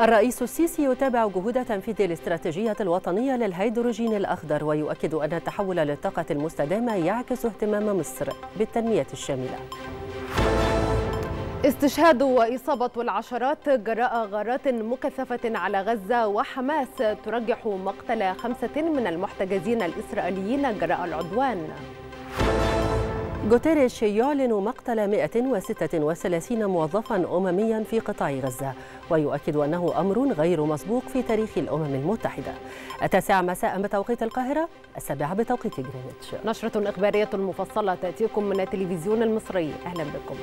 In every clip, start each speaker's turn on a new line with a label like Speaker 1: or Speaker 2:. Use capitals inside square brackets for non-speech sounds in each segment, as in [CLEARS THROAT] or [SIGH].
Speaker 1: الرئيس السيسي يتابع جهود تنفيذ الاستراتيجية الوطنية للهيدروجين الأخضر ويؤكد أن التحول للطاقة المستدامة يعكس اهتمام مصر بالتنمية الشاملة
Speaker 2: استشهاد وإصابة العشرات جراء غارات مكثفة على غزة وحماس ترجح مقتل خمسة من المحتجزين الإسرائيليين جراء العدوان
Speaker 1: غوتيريش يعلن مقتل 136 موظفا أمميا في قطاع غزة ويؤكد أنه أمر غير مسبوق في تاريخ الأمم المتحدة التاسعة مساء بتوقيت القاهرة السابعة بتوقيت جرينتش
Speaker 2: نشرة إخبارية مفصلة تأتيكم من التلفزيون المصري أهلا بكم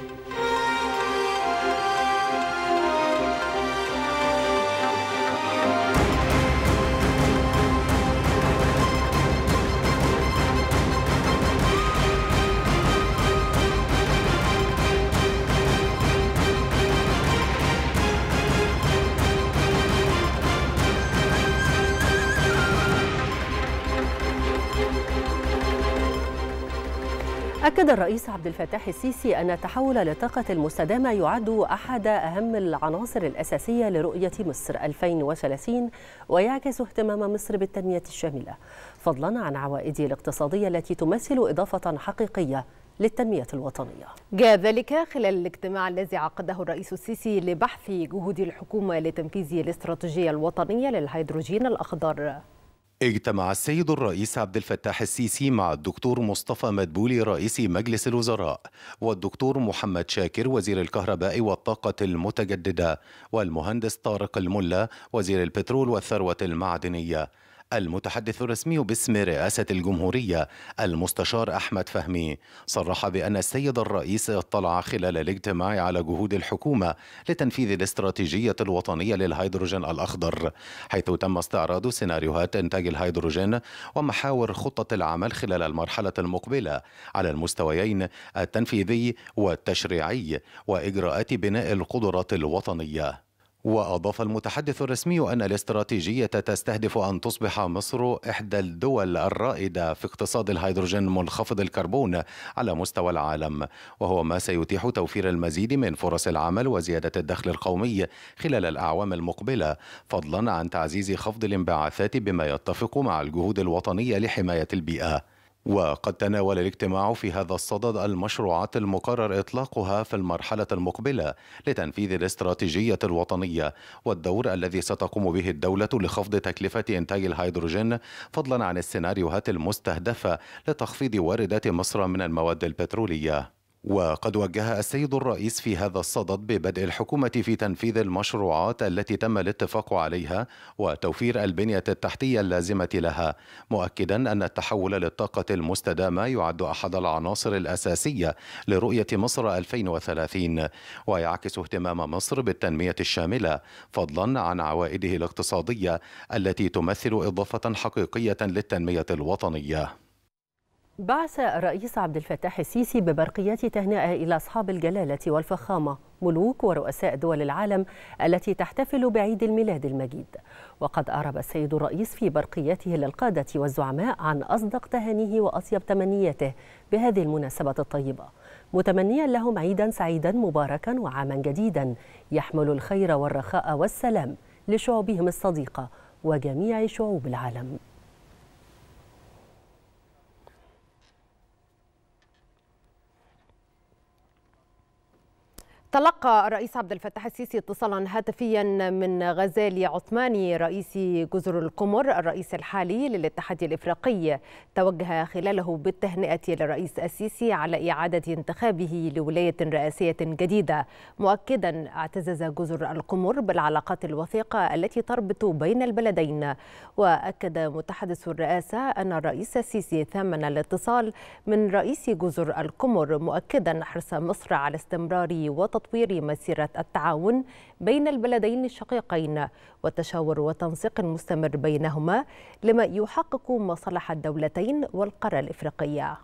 Speaker 1: أكد الرئيس عبد الفتاح السيسي أن تحول للطاقة المستدامة يعد أحد أهم العناصر الأساسية لرؤية مصر 2030 ويعكس اهتمام مصر بالتنمية الشاملة فضلا عن عوائده الاقتصادية التي تمثل إضافة حقيقية للتنمية الوطنية
Speaker 2: جاء ذلك خلال الاجتماع الذي عقده الرئيس السيسي لبحث جهود الحكومة لتنفيذ الاستراتيجية الوطنية للهيدروجين الأخضر
Speaker 3: اجتمع السيد الرئيس عبد الفتاح السيسي مع الدكتور مصطفى مدبولي رئيس مجلس الوزراء والدكتور محمد شاكر وزير الكهرباء والطاقة المتجددة والمهندس طارق الملا وزير البترول والثروة المعدنية المتحدث الرسمي باسم رئاسة الجمهورية المستشار أحمد فهمي صرح بأن السيد الرئيس اطلع خلال الاجتماع على جهود الحكومة لتنفيذ الاستراتيجية الوطنية للهيدروجين الأخضر حيث تم استعراض سيناريوهات إنتاج الهيدروجين ومحاور خطة العمل خلال المرحلة المقبلة على المستويين التنفيذي والتشريعي وإجراءات بناء القدرات الوطنية وأضاف المتحدث الرسمي أن الاستراتيجية تستهدف أن تصبح مصر إحدى الدول الرائدة في اقتصاد الهيدروجين منخفض الكربون على مستوى العالم وهو ما سيتيح توفير المزيد من فرص العمل وزيادة الدخل القومي خلال الأعوام المقبلة فضلا عن تعزيز خفض الانبعاثات بما يتفق مع الجهود الوطنية لحماية البيئة وقد تناول الاجتماع في هذا الصدد المشروعات المقرر إطلاقها في المرحلة المقبلة لتنفيذ الاستراتيجية الوطنية والدور الذي ستقوم به الدولة لخفض تكلفة إنتاج الهيدروجين فضلا عن السيناريوهات المستهدفة لتخفيض واردات مصر من المواد البترولية وقد وجه السيد الرئيس في هذا الصدد ببدء الحكومة في تنفيذ المشروعات التي تم الاتفاق عليها وتوفير البنية التحتية اللازمة لها، مؤكدا أن التحول للطاقة المستدامة يعد أحد العناصر الأساسية لرؤية مصر 2030 ويعكس اهتمام مصر بالتنمية الشاملة فضلا عن عوائده الاقتصادية التي تمثل إضافة حقيقية للتنمية الوطنية.
Speaker 1: بعث الرئيس عبد الفتاح السيسي ببرقيات تهنئة إلى أصحاب الجلالة والفخامة ملوك ورؤساء دول العالم التي تحتفل بعيد الميلاد المجيد وقد أعرب السيد الرئيس في برقيته للقادة والزعماء عن أصدق تهانيه وأطيب تمنياته بهذه المناسبة الطيبة متمنيا لهم عيدا سعيدا مباركا وعاما جديدا يحمل الخير والرخاء والسلام لشعوبهم الصديقة وجميع شعوب العالم
Speaker 2: تلقى الرئيس عبد الفتاح السيسي اتصالا هاتفيا من غزالي عثماني رئيس جزر القمر الرئيس الحالي للاتحاد الافريقي توجه خلاله بالتهنئه للرئيس السيسي على اعاده انتخابه لولايه رئاسيه جديده مؤكدا اعتزاز جزر القمر بالعلاقات الوثيقه التي تربط بين البلدين واكد متحدث الرئاسه ان الرئيس السيسي ثمن الاتصال من رئيس جزر القمر مؤكدا حرص مصر على استمرار وتطوير تطوير مسيرة التعاون بين البلدين الشقيقين والتشاور وتنسيق مستمر بينهما لما يحقق مصالح الدولتين والقارة الإفريقية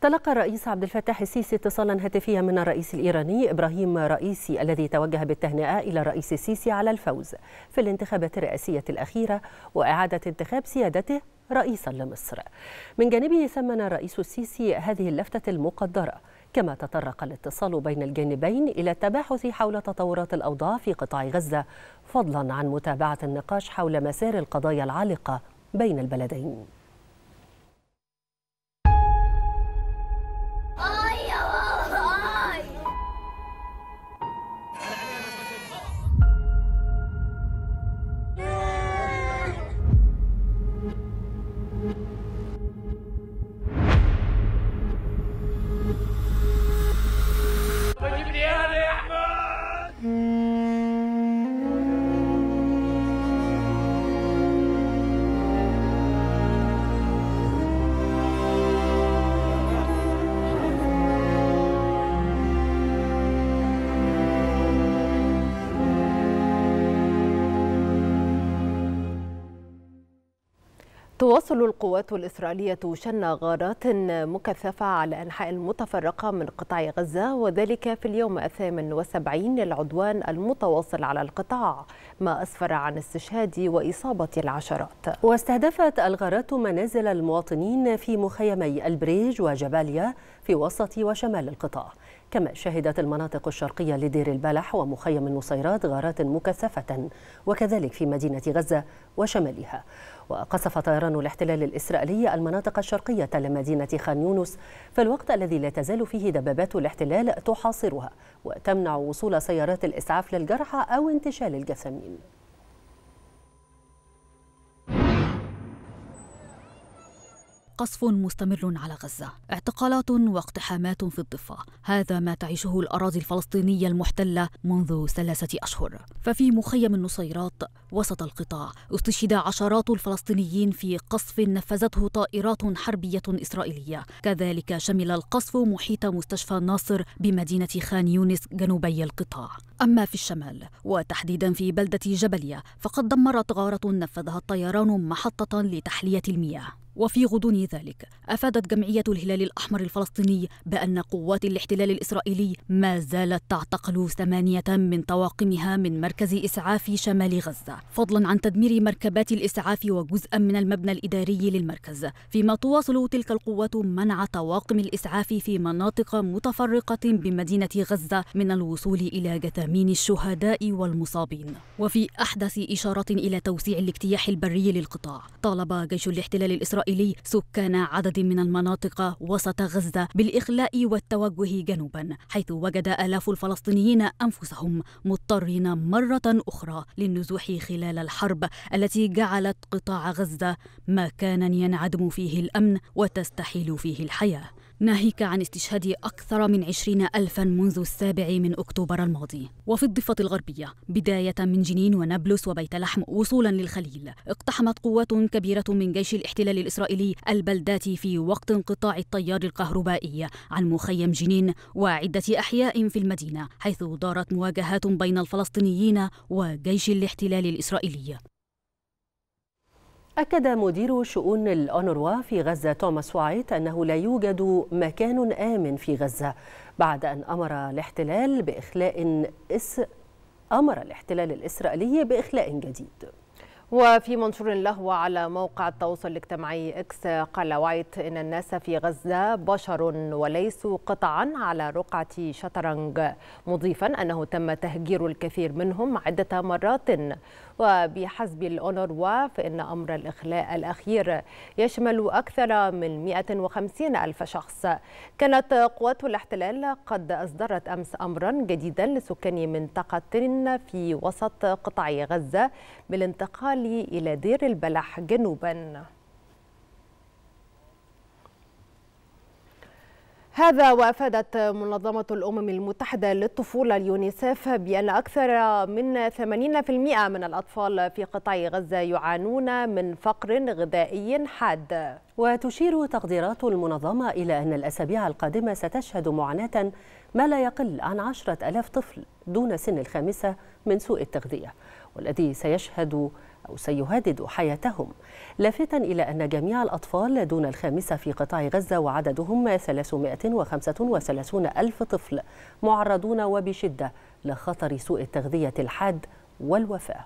Speaker 1: تلقى الرئيس عبد الفتاح السيسي اتصالا هاتفيا من الرئيس الإيراني إبراهيم رئيسي الذي توجه بالتهنئة إلى الرئيس السيسي على الفوز في الانتخابات الرئاسية الأخيرة وإعادة انتخاب سيادته رئيسا لمصر من جانبه ثمن الرئيس السيسي هذه اللفتة المقدرة كما تطرق الاتصال بين الجانبين إلى التباحث حول تطورات الأوضاع في قطاع غزة فضلا عن متابعة النقاش حول مسار القضايا العالقة بين البلدين
Speaker 2: تواصل القوات الإسرائيلية شن غارات مكثفة على أنحاء متفرقة من قطاع غزة وذلك في اليوم الثامن والسبعين للعدوان المتواصل على القطاع ما أسفر عن استشهاد وإصابة العشرات
Speaker 1: واستهدفت الغارات منازل المواطنين في مخيمي البريج وجباليا في وسط وشمال القطاع كما شهدت المناطق الشرقية لدير البلح ومخيم النصيرات غارات مكثفة وكذلك في مدينة غزة وشمالها وقصف طيران الاحتلال الإسرائيلي المناطق الشرقية لمدينة خان يونس في الوقت الذي لا تزال فيه دبابات الاحتلال تحاصرها وتمنع وصول سيارات الإسعاف للجرحى أو انتشال الجثامين
Speaker 4: قصف مستمر على غزة اعتقالات واقتحامات في الضفة هذا ما تعيشه الأراضي الفلسطينية المحتلة منذ ثلاثة أشهر ففي مخيم النصيرات وسط القطاع استشهد عشرات الفلسطينيين في قصف نفذته طائرات حربية إسرائيلية كذلك شمل القصف محيط مستشفى ناصر بمدينة خان يونس جنوبي القطاع أما في الشمال وتحديدا في بلدة جبلية فقد دمرت غارة نفذها الطيران محطة لتحلية المياه وفي غضون ذلك افادت جمعيه الهلال الاحمر الفلسطيني بان قوات الاحتلال الاسرائيلي ما زالت تعتقل ثمانيه من طواقمها من مركز اسعاف شمال غزه فضلا عن تدمير مركبات الاسعاف وجزءا من المبنى الاداري للمركز فيما تواصل تلك القوات منع طواقم الاسعاف في مناطق متفرقه بمدينه غزه من الوصول الى جثامين الشهداء والمصابين وفي احدث اشاره الى توسيع الاجتياح البري للقطاع طالب جيش الاحتلال الاسرائيلي الإسرائيلي سكان عدد من المناطق وسط غزة بالإخلاء والتوجه جنوبا حيث وجد آلاف الفلسطينيين أنفسهم مضطرين مرة أخرى للنزوح خلال الحرب التي جعلت قطاع غزة مكانا ينعدم فيه الأمن وتستحيل فيه الحياة ناهيك عن استشهاد أكثر من عشرين ألفا منذ السابع من أكتوبر الماضي وفي الضفة الغربية بداية من جنين ونابلس وبيت لحم وصولا للخليل اقتحمت قوات كبيرة من جيش الاحتلال الإسرائيلي البلدات في وقت انقطاع التيار الكهربائي عن مخيم جنين وعدة أحياء في المدينة حيث دارت مواجهات بين الفلسطينيين وجيش الاحتلال الإسرائيلي
Speaker 1: أكد مدير شؤون الأونروا في غزة توماس وايت أنه لا يوجد مكان آمن في غزة بعد أن أمر الاحتلال بإخلاء إس... أمر الاحتلال الإسرائيلي بإخلاء جديد
Speaker 2: وفي منشور له على موقع التواصل الاجتماعي اكس قال وايت ان الناس في غزه بشر وليسوا قطعا على رقعه شطرنج مضيفا انه تم تهجير الكثير منهم عده مرات وبحسب الأونروا فإن أمر الإخلاء الأخير يشمل أكثر من 150 ألف شخص كانت قوات الاحتلال قد أصدرت أمس أمرا جديدا لسكان منطقة في وسط قطاع غزة بالانتقال إلى دير البلح جنوباً هذا وافادت منظمه الامم المتحده للطفوله اليونيسف بان اكثر من 80% من الاطفال في قطاع غزه يعانون من فقر غذائي حاد
Speaker 1: وتشير تقديرات المنظمه الى ان الاسابيع القادمه ستشهد معاناه ما لا يقل عن عشره الاف طفل دون سن الخامسه من سوء التغذيه والذي سيشهد أو سيهدد حياتهم لافتا إلى أن جميع الأطفال دون الخامسة في قطاع غزة وعددهم 335 ألف طفل معرضون وبشدة لخطر سوء التغذية الحاد والوفاة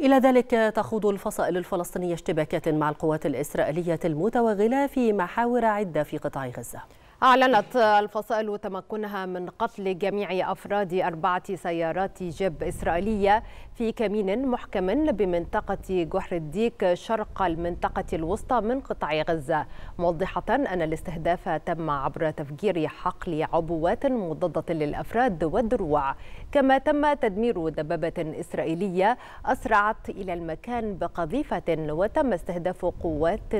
Speaker 1: إلى ذلك تخوض الفصائل الفلسطينية اشتباكات مع القوات الإسرائيلية المتوغلة في محاور عدة في قطاع غزة
Speaker 2: أعلنت الفصائل تمكنها من قتل جميع أفراد أربعة سيارات جيب إسرائيلية في كمين محكم بمنطقة جحر الديك شرق المنطقة الوسطى من قطاع غزة موضحة أن الاستهداف تم عبر تفجير حقل عبوات مضادة للأفراد والدروع كما تم تدمير دبابة إسرائيلية أسرعت إلى المكان بقذيفة وتم استهداف قوات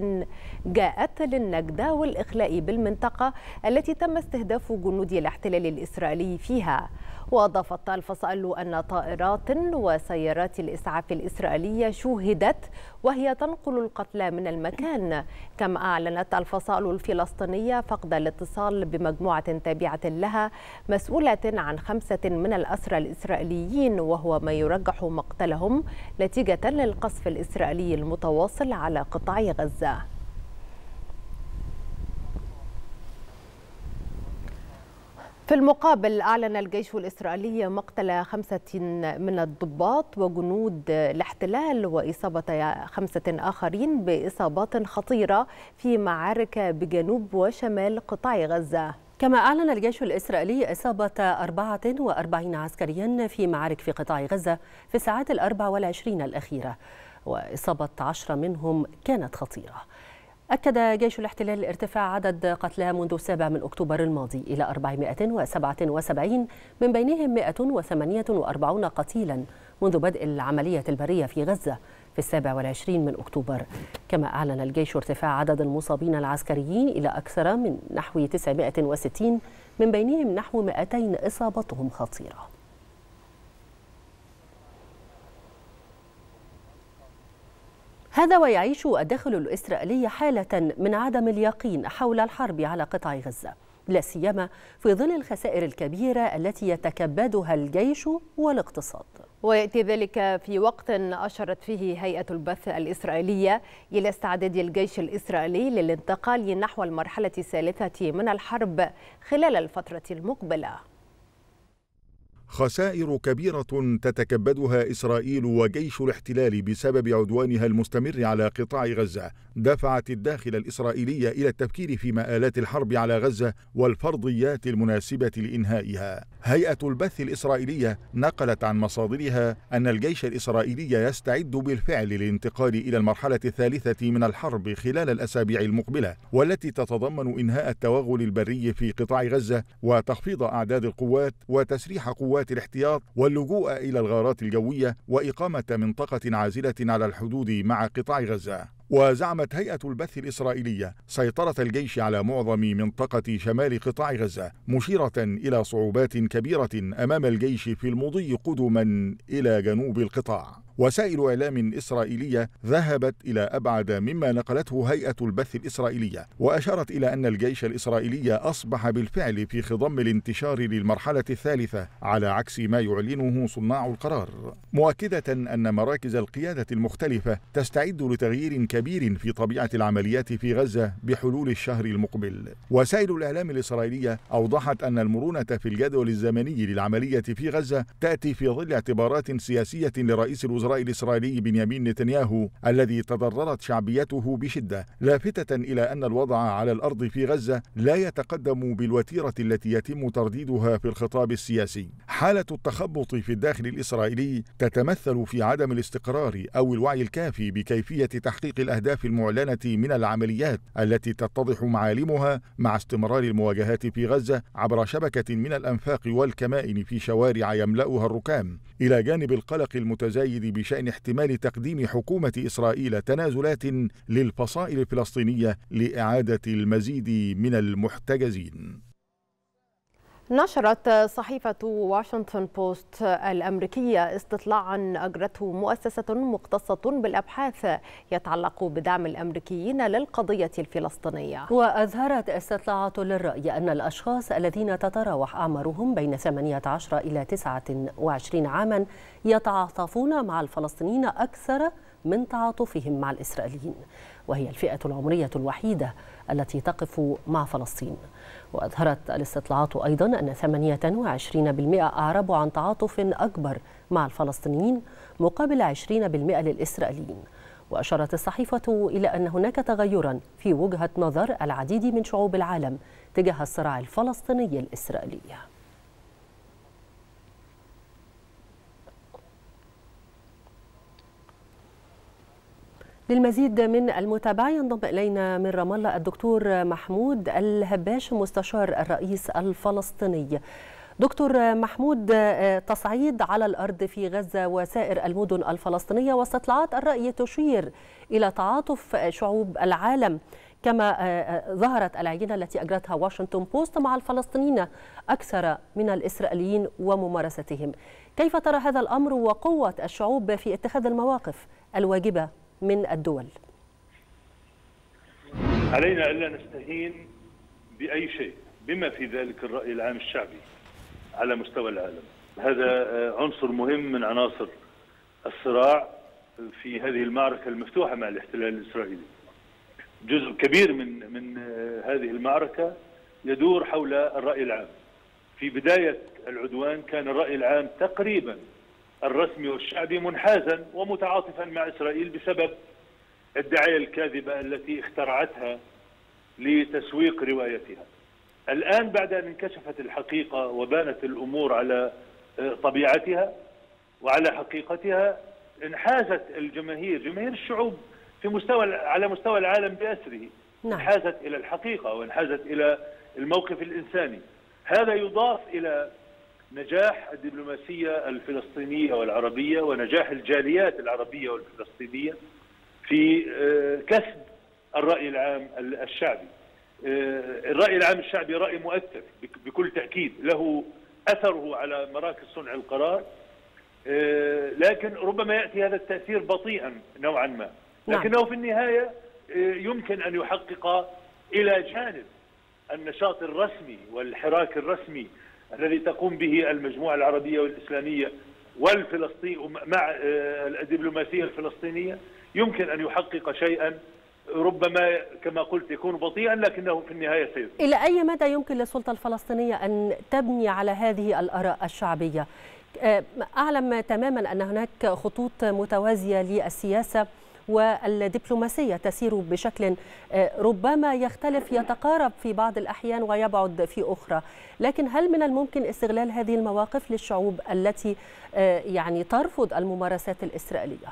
Speaker 2: جاءت للنجدة والإخلاء بالمنطقة التي تم استهداف جنود الاحتلال الإسرائيلي فيها وأضافت الفصائل أن طائرات وسيارات الإسعاف الإسرائيلية شوهدت وهي تنقل القتلى من المكان كما أعلنت الفصائل الفلسطينية فقد الاتصال بمجموعة تابعة لها مسؤولة عن خمسة من الأسرى الإسرائيليين وهو ما يرجح مقتلهم نتيجة للقصف الإسرائيلي المتواصل على قطاع غزة في المقابل أعلن الجيش الإسرائيلي مقتل خمسة من الضباط وجنود الاحتلال وإصابة خمسة آخرين بإصابات خطيرة في معارك بجنوب وشمال قطاع غزة كما
Speaker 1: أعلن الجيش الإسرائيلي إصابة 44 عسكريا في معارك في قطاع غزة في الساعات الأربع والعشرين الأخيرة وإصابة عشرة منهم كانت خطيرة أكد جيش الاحتلال ارتفاع عدد قتلى منذ السابع من أكتوبر الماضي إلى 477 من بينهم 148 قتيلا منذ بدء العملية البرية في غزة في السابع والعشرين من أكتوبر كما أعلن الجيش ارتفاع عدد المصابين العسكريين إلى أكثر من نحو 960 من بينهم نحو 200 إصابتهم خطيرة هذا ويعيش الداخل الإسرائيلي حالة من عدم اليقين حول الحرب على قطاع غزة لا سيما في ظل الخسائر الكبيرة التي يتكبدها الجيش والاقتصاد
Speaker 2: ويأتي ذلك في وقت أشرت فيه هيئة البث الإسرائيلية إلى استعداد الجيش الإسرائيلي للانتقال نحو المرحلة الثالثة من الحرب خلال الفترة المقبلة
Speaker 5: خسائر كبيرة تتكبدها إسرائيل وجيش الاحتلال بسبب عدوانها المستمر على قطاع غزة دفعت الداخل الإسرائيلي إلى التفكير في مآلات الحرب على غزة والفرضيات المناسبة لإنهائها هيئة البث الإسرائيلية نقلت عن مصادرها أن الجيش الإسرائيلي يستعد بالفعل للانتقال إلى المرحلة الثالثة من الحرب خلال الأسابيع المقبلة والتي تتضمن إنهاء التوغل البري في قطاع غزة وتخفيض أعداد القوات وتسريح قوات قوات الاحتياط واللجوء إلى الغارات الجوية وإقامة منطقة عازلة على الحدود مع قطاع غزة وزعمت هيئة البث الإسرائيلية سيطرة الجيش على معظم منطقة شمال قطاع غزة مشيرة إلى صعوبات كبيرة أمام الجيش في المضي قدما إلى جنوب القطاع وسائل إعلام إسرائيلية ذهبت إلى أبعد مما نقلته هيئة البث الإسرائيلية وأشارت إلى أن الجيش الإسرائيلي أصبح بالفعل في خضم الانتشار للمرحلة الثالثة على عكس ما يعلنه صناع القرار مؤكدة أن مراكز القيادة المختلفة تستعد لتغيير كبير كبير في طبيعة العمليات في غزة بحلول الشهر المقبل وسائل الإعلام الإسرائيلية أوضحت أن المرونة في الجدول الزمني للعملية في غزة تأتي في ظل اعتبارات سياسية لرئيس الوزراء الإسرائيلي بنيامين نتنياهو الذي تضررت شعبيته بشدة لافتة إلى أن الوضع على الأرض في غزة لا يتقدم بالوتيرة التي يتم ترديدها في الخطاب السياسي حالة التخبط في الداخل الإسرائيلي تتمثل في عدم الاستقرار أو الوعي الكافي بكيفية تحقيق الأهداف المعلنة من العمليات التي تتضح معالمها مع استمرار المواجهات في غزة عبر شبكة من الأنفاق والكمائن في شوارع يملأها الركام إلى جانب القلق المتزايد بشأن احتمال تقديم حكومة إسرائيل تنازلات للفصائل الفلسطينية لإعادة المزيد من المحتجزين
Speaker 2: نشرت صحيفة واشنطن بوست الأمريكية استطلاعا أجرته مؤسسة مختصة بالأبحاث يتعلق بدعم الأمريكيين للقضية الفلسطينية
Speaker 1: وأظهرت استطلاعات للرأي أن الأشخاص الذين تتراوح أعمارهم بين 18 إلى 29 عاما يتعاطفون مع الفلسطينيين أكثر من تعاطفهم مع الإسرائيليين وهي الفئة العمرية الوحيدة التي تقف مع فلسطين وأظهرت الاستطلاعات أيضا أن 28% أعربوا عن تعاطف أكبر مع الفلسطينيين مقابل 20% للإسرائيليين وأشارت الصحيفة إلى أن هناك تغيرا في وجهة نظر العديد من شعوب العالم تجاه الصراع الفلسطيني الإسرائيلي للمزيد من المتابعة ينضم إلينا من رام الله الدكتور محمود الهباش مستشار الرئيس الفلسطيني دكتور محمود آه، تصعيد على الأرض في غزة وسائر المدن الفلسطينية واستطلاعات الرأي تشير إلى تعاطف شعوب العالم كما آه، آه، ظهرت العينة التي أجرتها واشنطن بوست مع الفلسطينيين أكثر من الإسرائيليين وممارستهم كيف ترى هذا الأمر وقوة الشعوب في اتخاذ المواقف الواجبة من الدول
Speaker 6: علينا ألا نستهين بأي شيء بما في ذلك الرأي العام الشعبي على مستوى العالم هذا آه، عنصر مهم من عناصر الصراع في هذه المعركة المفتوحة مع الاحتلال الإسرائيلي جزء كبير من من آه، هذه المعركة يدور حول الرأي العام في بداية العدوان كان الرأي العام تقريبا الرسمي والشعبي منحازا ومتعاطفا مع إسرائيل بسبب الدعاية الكاذبة التي اخترعتها لتسويق روايتها الآن بعد أن انكشفت الحقيقة وبانت الأمور على طبيعتها وعلى حقيقتها انحازت الجماهير جماهير الشعوب في مستوى على مستوى العالم بأسره نعم. انحازت إلى الحقيقة وانحازت إلى الموقف الإنساني هذا يضاف إلى نجاح الدبلوماسية الفلسطينية والعربية ونجاح الجاليات العربية والفلسطينية في آه، كسب الرأي العام الشعبي آه، الرأي العام الشعبي رأي مؤثر بكل تأكيد له أثره على مراكز صنع القرار آه، لكن ربما يأتي هذا التأثير بطيئا نوعا ما نعم. لكنه في النهاية يمكن أن يحقق إلى جانب النشاط الرسمي والحراك الرسمي الذي تقوم به المجموعة العربية والإسلامية والفلسطين مع آه، الدبلوماسية الفلسطينية يمكن أن يحقق شيئا ربما كما قلت يكون بطيئا لكنه في النهاية سيد
Speaker 1: إلى أي مدى يمكن للسلطة الفلسطينية أن تبني على هذه الآراء الشعبية؟ آه، أعلم تماما أن هناك خطوط متوازية للسياسة والدبلوماسية تسير بشكل آه، ربما يختلف يتقارب في بعض الأحيان ويبعد في أخرى لكن هل من الممكن استغلال هذه المواقف للشعوب التي آه، يعني ترفض الممارسات الإسرائيلية؟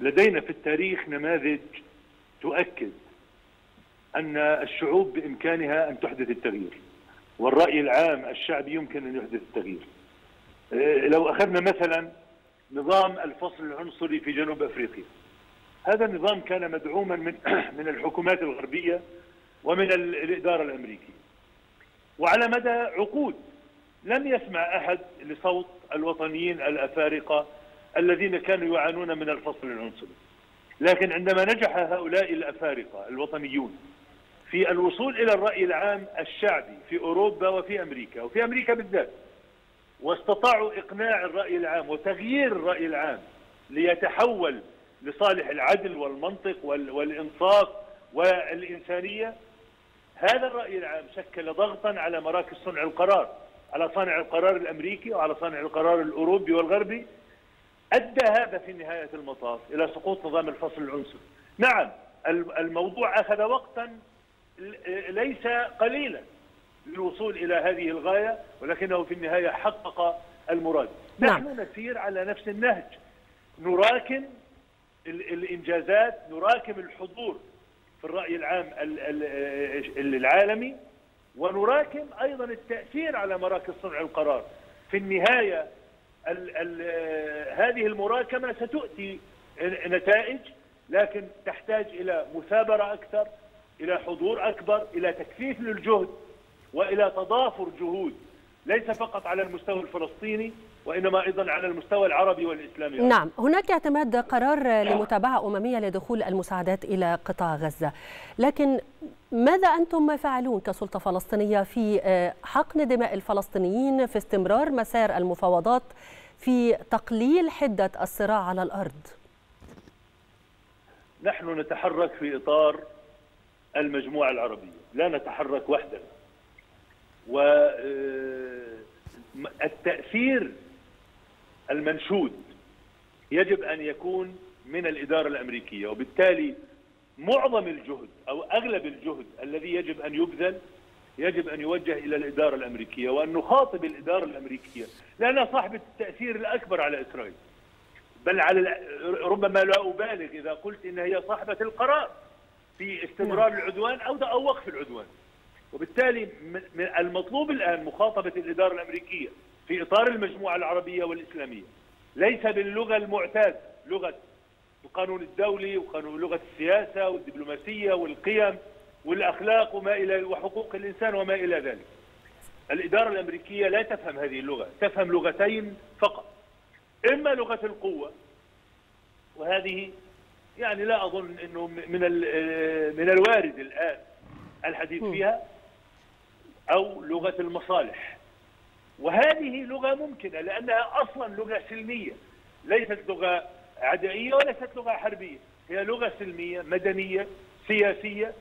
Speaker 6: لدينا في التاريخ نماذج تؤكد أن الشعوب بإمكانها أن تحدث التغيير والرأي العام الشعبي يمكن أن يحدث التغيير آه، لو أخذنا مثلا نظام الفصل العنصري في جنوب افريقيا. هذا النظام كان مدعوما من [CLEARS THROAT] من الحكومات الغربيه ومن الاداره الامريكيه. وعلى مدى عقود لم يسمع احد لصوت الوطنيين الافارقه الذين كانوا يعانون من الفصل العنصري. لكن عندما نجح هؤلاء الافارقه الوطنيون في الوصول الى الراي العام الشعبي في اوروبا وفي امريكا وفي امريكا بالذات واستطاعوا إقناع الرأي العام وتغيير الرأي العام ليتحول لصالح العدل والمنطق والإنصاف والإنسانية هذا الرأي العام شكل ضغطا على مراكز صنع القرار على صانع القرار الأمريكي وعلى صانع القرار الأوروبي والغربي أدى هذا في نهاية المطاف إلى سقوط نظام الفصل العنصري نعم الموضوع أخذ وقتا ليس قليلا للوصول إلى هذه الغاية ولكنه في النهاية حقق المراد نعم. نحن نسير على نفس النهج نراكم الإنجازات نراكم الحضور في الرأي العام العالمي ونراكم أيضا التأثير على مراكز صنع القرار في النهاية الـ الـ هذه المراكمة ستؤتي نتائج لكن تحتاج إلى مثابرة أكثر إلى حضور أكبر إلى تكثيف للجهد والى تضافر جهود ليس فقط على المستوى الفلسطيني وانما ايضا على المستوى العربي والاسلامي نعم
Speaker 1: هناك اعتماد قرار لمتابعه امميه لدخول المساعدات الى قطاع غزه لكن ماذا انتم فاعلون كسلطه فلسطينيه في آه، حقن دماء الفلسطينيين في استمرار مسار المفاوضات في تقليل حده الصراع على الارض
Speaker 6: نحن نتحرك في اطار المجموعه العربيه لا نتحرك وحدنا والتأثير آه، المنشود يجب أن يكون من الإدارة الأمريكية وبالتالي معظم الجهد أو أغلب الجهد الذي يجب أن يبذل يجب أن يوجه إلى الإدارة الأمريكية وأن نخاطب الإدارة الأمريكية لأنها صاحبة التأثير الأكبر على إسرائيل بل على ربما لا أبالغ إذا قلت إن هي صاحبة القرار في استمرار نعم. العدوان أو أو وقف العدوان وبالتالي المطلوب الآن مخاطبة الإدارة الأمريكية في إطار المجموعة العربية والإسلامية ليس باللغة المعتاد لغة القانون الدولي وقانون لغة السياسة والدبلوماسية والقيم والأخلاق وما إلى وحقوق الإنسان وما إلى ذلك الإدارة الأمريكية لا تفهم هذه اللغة تفهم لغتين فقط إما لغة القوة وهذه يعني لا أظن أنه من, من الوارد الآن الحديث فيها أو لغة المصالح وهذه لغة ممكنة لأنها أصلا لغة سلمية ليست لغة عدائية وليست لغة حربية هي لغة سلمية مدنية سياسية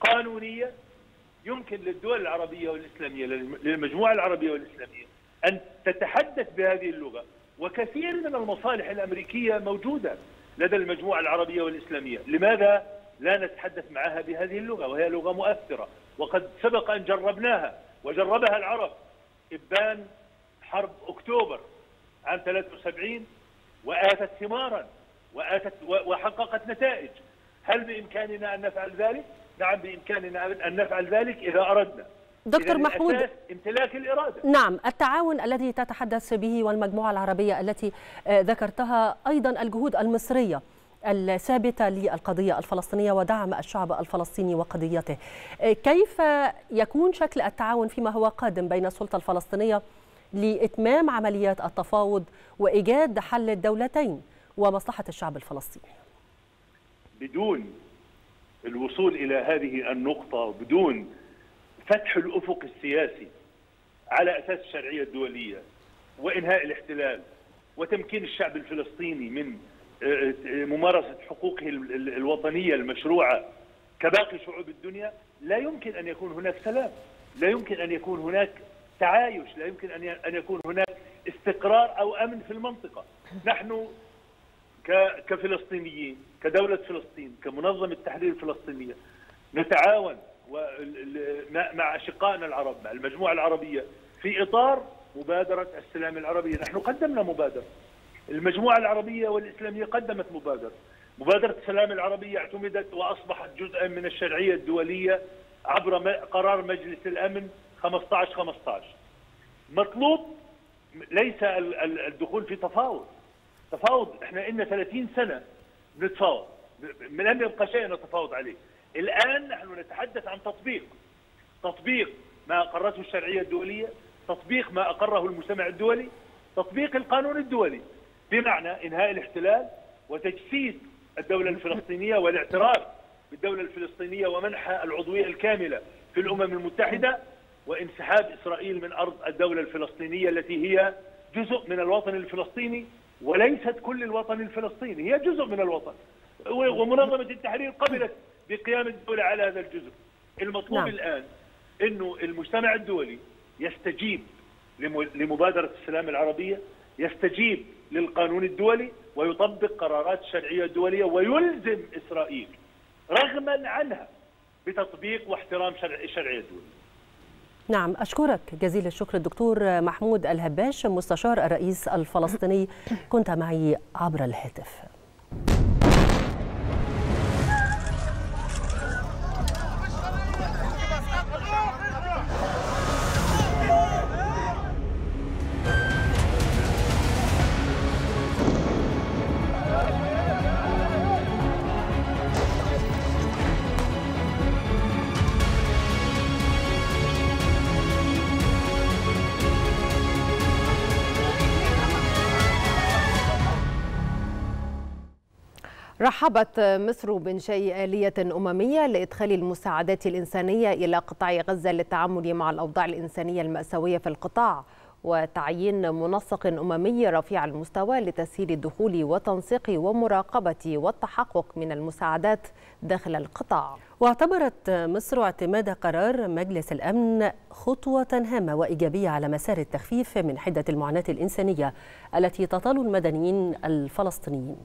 Speaker 6: قانونية يمكن للدول العربية والإسلامية للمجموعة العربية والإسلامية أن تتحدث بهذه اللغة وكثير من المصالح الأمريكية موجودة لدى المجموعة العربية والإسلامية لماذا لا نتحدث معها بهذه اللغة وهي لغة مؤثرة وقد سبق أن جربناها وجربها العرب إبان حرب أكتوبر عام 73 وآتت ثمارا وآتت وحققت نتائج هل بإمكاننا أن نفعل ذلك؟ نعم بإمكاننا أن نفعل ذلك إذا أردنا دكتور محمود امتلاك الإرادة نعم
Speaker 1: التعاون الذي تتحدث به والمجموعة العربية التي آه، ذكرتها أيضا الجهود المصرية الثابتة للقضية الفلسطينية ودعم الشعب الفلسطيني وقضيته كيف يكون شكل التعاون فيما هو قادم بين السلطة الفلسطينية لإتمام عمليات التفاوض وإيجاد حل الدولتين ومصلحة الشعب الفلسطيني
Speaker 6: بدون الوصول إلى هذه النقطة بدون فتح الأفق السياسي على أساس الشرعية الدولية وإنهاء الاحتلال وتمكين الشعب الفلسطيني من ممارسة حقوقه الوطنية المشروعة كباقي شعوب الدنيا لا يمكن أن يكون هناك سلام لا يمكن أن يكون هناك تعايش لا يمكن أن يكون هناك استقرار أو أمن في المنطقة نحن كفلسطينيين كدولة فلسطين كمنظمة التحرير الفلسطينيه نتعاون مع أشقائنا العرب مع المجموعة العربية في إطار مبادرة السلام العربية نحن قدمنا مبادرة المجموعة العربية والإسلامية قدمت مبادرة مبادرة السلام العربية اعتمدت وأصبحت جزءا من الشرعية الدولية عبر قرار مجلس الأمن 15 15 مطلوب ليس الدخول في تفاوض تفاوض احنا إن 30 سنة نتفاوض لم يبقى شيء نتفاوض عليه الآن نحن نتحدث عن تطبيق تطبيق ما أقرته الشرعية الدولية تطبيق ما أقره المجتمع الدولي تطبيق القانون الدولي بمعنى انهاء الاحتلال وتجسيد الدوله الفلسطينيه والاعتراف بالدوله الفلسطينيه ومنحها العضويه الكامله في الامم المتحده وانسحاب اسرائيل من ارض الدوله الفلسطينيه التي هي جزء من الوطن الفلسطيني وليست كل الوطن الفلسطيني هي جزء من الوطن ومنظمه التحرير قبلت بقيام الدوله على هذا الجزء المطلوب لا. نعم. الان انه المجتمع الدولي يستجيب لمبادره السلام العربيه يستجيب للقانون الدولي ويطبق قرارات شرعية دولية ويلزم إسرائيل رغما عنها بتطبيق واحترام شرع الشرعية الدولية
Speaker 1: نعم أشكرك جزيل الشكر الدكتور محمود الهباش مستشار الرئيس الفلسطيني كنت معي عبر الهاتف
Speaker 2: رحبت مصر بإنشاء آلية أممية لإدخال المساعدات الإنسانية إلى قطاع غزة للتعامل مع الأوضاع الإنسانية المأساوية في القطاع وتعيين منسق أممي رفيع المستوى لتسهيل الدخول وتنسيق ومراقبة والتحقق من المساعدات داخل القطاع واعتبرت مصر اعتماد قرار مجلس الأمن خطوة
Speaker 1: هامة وإيجابية على مسار التخفيف من حدة المعاناة الإنسانية التي تطال المدنيين الفلسطينيين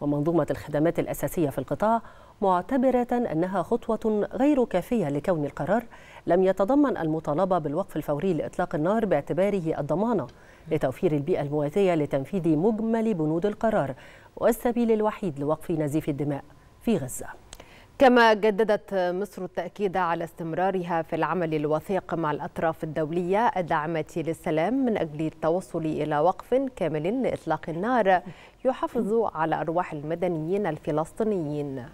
Speaker 1: ومنظومة الخدمات الأساسية في القطاع معتبرة أنها خطوة غير كافية لكون القرار لم يتضمن المطالبة بالوقف الفوري لإطلاق النار باعتباره الضمانة لتوفير البيئة المواتية لتنفيذ مجمل بنود القرار والسبيل الوحيد لوقف نزيف الدماء في غزة
Speaker 2: كما جددت مصر التأكيد على استمرارها في العمل الوثيق مع الأطراف الدولية الداعمة للسلام من أجل التوصل إلى وقف كامل لإطلاق النار يحافظ على أرواح المدنيين الفلسطينيين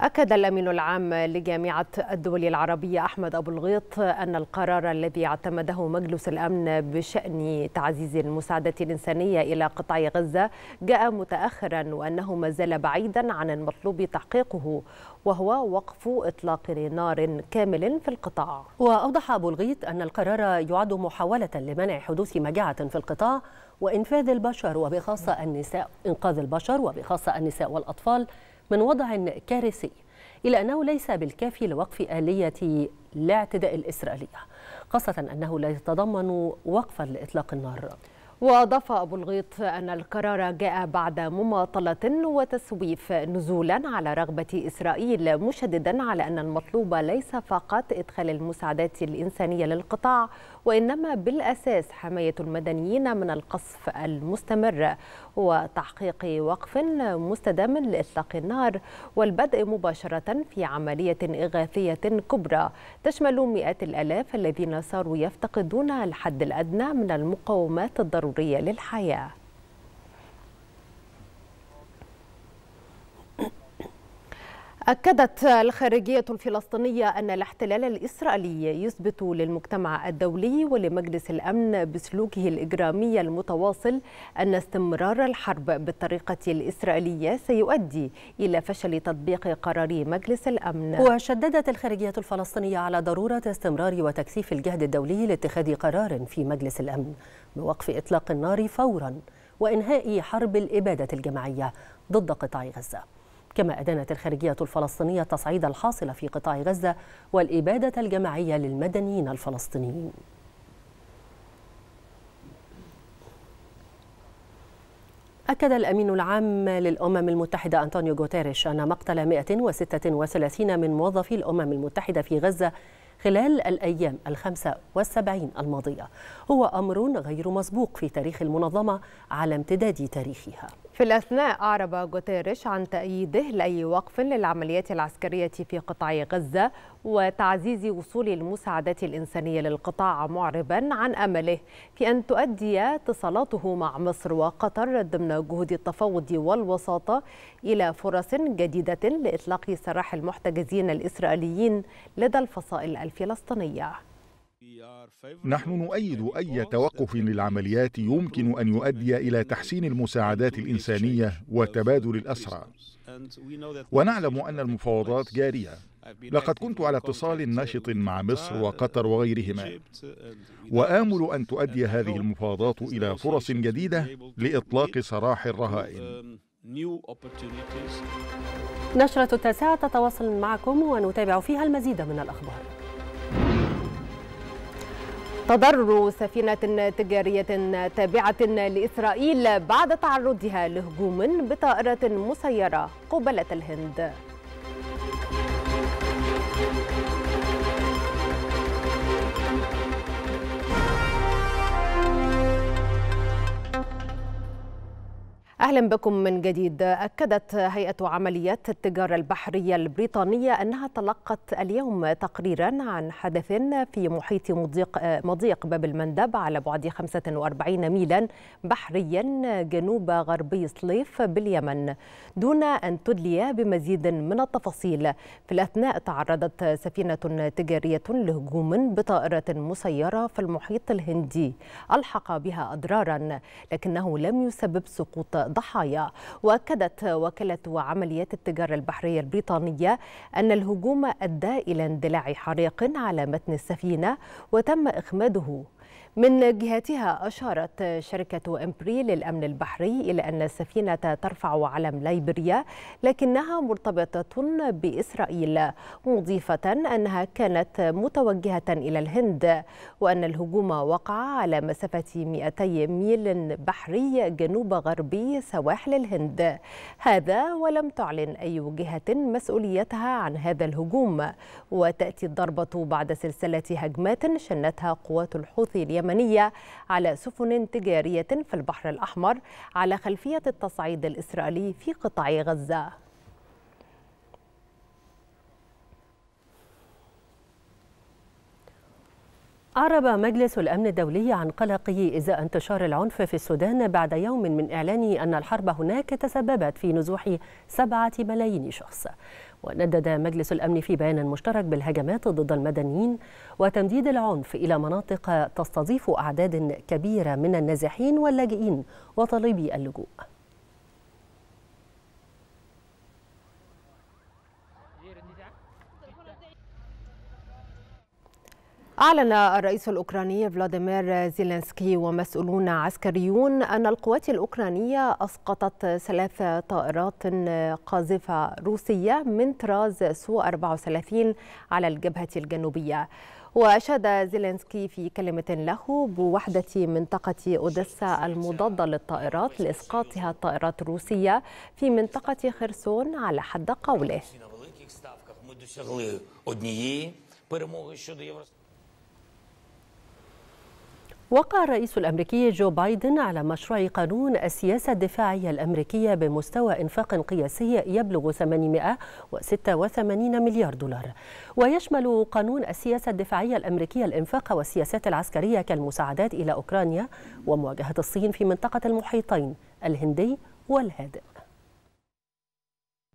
Speaker 2: أكد الأمين العام لجامعة الدول العربية أحمد أبو الغيط أن القرار الذي اعتمده مجلس الأمن بشأن تعزيز المساعدة الإنسانية إلى قطاع غزة جاء متأخرا وأنه ما زال بعيدا عن المطلوب تحقيقه وهو وقف إطلاق نار كامل في القطاع وأوضح أبو الغيط
Speaker 1: أن القرار يعد محاولة لمنع حدوث مجاعة في القطاع وإنفاذ البشر وبخاصة النساء إنقاذ البشر وبخاصة النساء والأطفال من وضع كارثي إلى أنه ليس بالكافي لوقف آلية الاعتداء الإسرائيلية خاصة أنه لا يتضمن وقفا لإطلاق النار
Speaker 2: وأضاف أبو الغيط أن القرار جاء بعد مماطلة وتسويف نزولا على رغبة إسرائيل مشددا على أن المطلوب ليس فقط إدخال المساعدات الإنسانية للقطاع وإنما بالأساس حماية المدنيين من القصف المستمر وتحقيق وقف مستدام لإطلاق النار والبدء مباشرة في عملية إغاثية كبرى تشمل مئات الألاف الذين صاروا يفتقدون الحد الأدنى من المقومات الضرورية للحياة أكدت الخارجية الفلسطينية أن الاحتلال الإسرائيلي يثبت للمجتمع الدولي ولمجلس الأمن بسلوكه الإجرامي المتواصل أن استمرار الحرب بالطريقة الإسرائيلية سيؤدي إلى فشل تطبيق قرار مجلس الأمن وشددت الخارجية الفلسطينية على
Speaker 1: ضرورة استمرار
Speaker 2: وتكثيف الجهد
Speaker 1: الدولي لاتخاذ قرار في مجلس الأمن بوقف إطلاق النار فوراً وإنهاء حرب الإبادة الجماعية ضد قطاع غزة كما أدانت الخارجية الفلسطينية التصعيد الحاصل في قطاع غزة والإبادة الجماعية للمدنيين الفلسطينيين أكد الأمين العام للأمم المتحدة أنطونيو غوتيريش أن مقتل 136 من موظفي الأمم المتحدة في غزة خلال الأيام الخمسة والسبعين الماضية هو أمر غير مسبوق في تاريخ المنظمة على امتداد تاريخها
Speaker 2: في الأثناء أعرب غوتيريش عن تأييده لأي وقف للعمليات العسكرية في قطاع غزة وتعزيز وصول المساعدات الإنسانية للقطاع معربا عن أمله في أن تؤدي اتصالاته مع مصر وقطر ضمن جهود التفاوض والوساطة إلى فرص جديدة لإطلاق سراح المحتجزين الإسرائيليين لدى الفصائل الفلسطينية
Speaker 5: نحن نؤيد اي توقف للعمليات يمكن ان يؤدي الى تحسين المساعدات الانسانيه وتبادل الاسرى ونعلم ان المفاوضات جاريه لقد كنت على اتصال نشط مع مصر وقطر وغيرهما وامل ان تؤدي هذه المفاوضات الى فرص جديده لاطلاق سراح الرهائن
Speaker 1: نشرة التاسعة تتواصل معكم ونتابع فيها المزيد من الأخبار
Speaker 2: تضرر سفينة تجارية تابعة لإسرائيل بعد تعرضها لهجوم بطائرة مسيرة قبالة الهند أهلا بكم من جديد أكدت هيئة عمليات التجارة البحرية البريطانية أنها تلقت اليوم تقريرا عن حدث في محيط مضيق, مضيق باب المندب على بعد 45 ميلا بحريا جنوب غربي صليف باليمن دون أن تدلي بمزيد من التفاصيل في الأثناء تعرضت سفينة تجارية لهجوم بطائرة مسيرة في المحيط الهندي ألحق بها أضرارا لكنه لم يسبب سقوط الضحايا واكدت وكاله عمليات التجاره البحريه البريطانيه ان الهجوم ادى الى اندلاع حريق على متن السفينه وتم اخماده من جهتها أشارت شركة إمبري للأمن البحري إلى أن السفينة ترفع علم ليبريا لكنها مرتبطة بإسرائيل مضيفة أنها كانت متوجهة إلى الهند وأن الهجوم وقع على مسافة 200 ميل بحري جنوب غربي سواحل الهند هذا ولم تعلن أي جهة مسؤوليتها عن هذا الهجوم وتأتي الضربة بعد سلسلة هجمات شنتها قوات الحوثي اليمنية اليمنية على سفن تجارية في البحر الأحمر على خلفية التصعيد الإسرائيلي في قطاع غزة
Speaker 1: أعرب مجلس الأمن الدولي عن قلقه إزاء انتشار العنف في السودان بعد يوم من إعلانه أن الحرب هناك تسببت في نزوح سبعة ملايين شخص وندد مجلس الأمن في بيان مشترك بالهجمات ضد المدنيين وتمديد العنف إلى مناطق تستضيف أعداد كبيرة من النازحين واللاجئين وطالبي
Speaker 2: اللجوء أعلن الرئيس الأوكراني فلاديمير زيلينسكي ومسؤولون عسكريون أن القوات الأوكرانية أسقطت ثلاث طائرات قاذفة روسية من طراز سو 34 على الجبهة الجنوبية وأشاد زيلينسكي في كلمة له بوحدة منطقة أوديسا المضادة للطائرات لإسقاطها الطائرات الروسية في منطقة خرسون على حد قوله
Speaker 1: وقع الرئيس الأمريكي جو بايدن على مشروع قانون السياسة الدفاعية الأمريكية بمستوى إنفاق قياسي يبلغ 886 مليار دولار ويشمل قانون السياسة الدفاعية الأمريكية الإنفاق والسياسات العسكرية كالمساعدات إلى أوكرانيا ومواجهة الصين في منطقة المحيطين الهندي والهادئ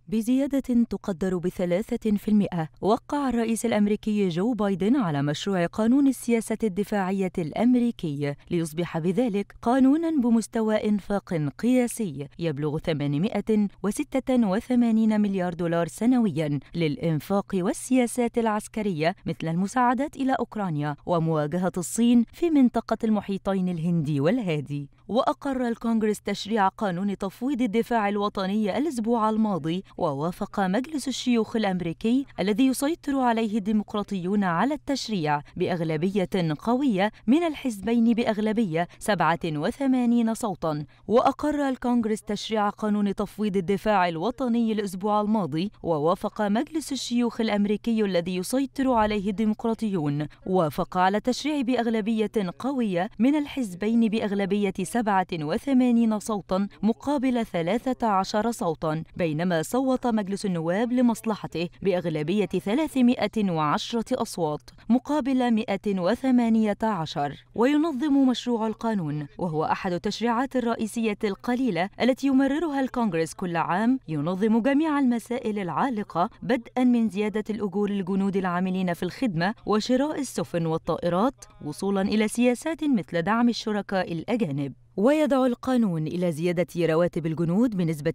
Speaker 1: بزيادة تقدر
Speaker 7: بثلاثة في المئة وقع الرئيس الأمريكي جو بايدن على مشروع قانون السياسة الدفاعية الأمريكي ليصبح بذلك قانونا بمستوى إنفاق قياسي يبلغ 886 مليار دولار سنويا للإنفاق والسياسات العسكرية مثل المساعدات إلى أوكرانيا ومواجهة الصين في منطقة المحيطين الهندي والهادي وأقر الكونغرس تشريع قانون تفويض الدفاع الوطني الأسبوع الماضي ووافق مجلس الشيوخ الأمريكي الذي يسيطر عليه الديمقراطيون على التشريع بأغلبية قوية من الحزبين بأغلبية 87 صوتا وأقر الكونغرس تشريع قانون تفويض الدفاع الوطني الأسبوع الماضي ووافق مجلس الشيوخ الأمريكي الذي يسيطر عليه الديمقراطيون وافق على تشريع بأغلبية قوية من الحزبين بأغلبية 87 صوتا مقابل 13 صوتا بينما صوت مجلس النواب لمصلحته بأغلبية 310 أصوات مقابل 118 وينظم مشروع القانون وهو أحد التشريعات الرئيسية القليلة التي يمررها الكونغرس كل عام ينظم جميع المسائل العالقة بدءا من زيادة الأجور للجنود العاملين في الخدمة وشراء السفن والطائرات وصولا إلى سياسات مثل دعم الشركاء الأجانب ويدعو القانون إلى زيادة رواتب الجنود بنسبة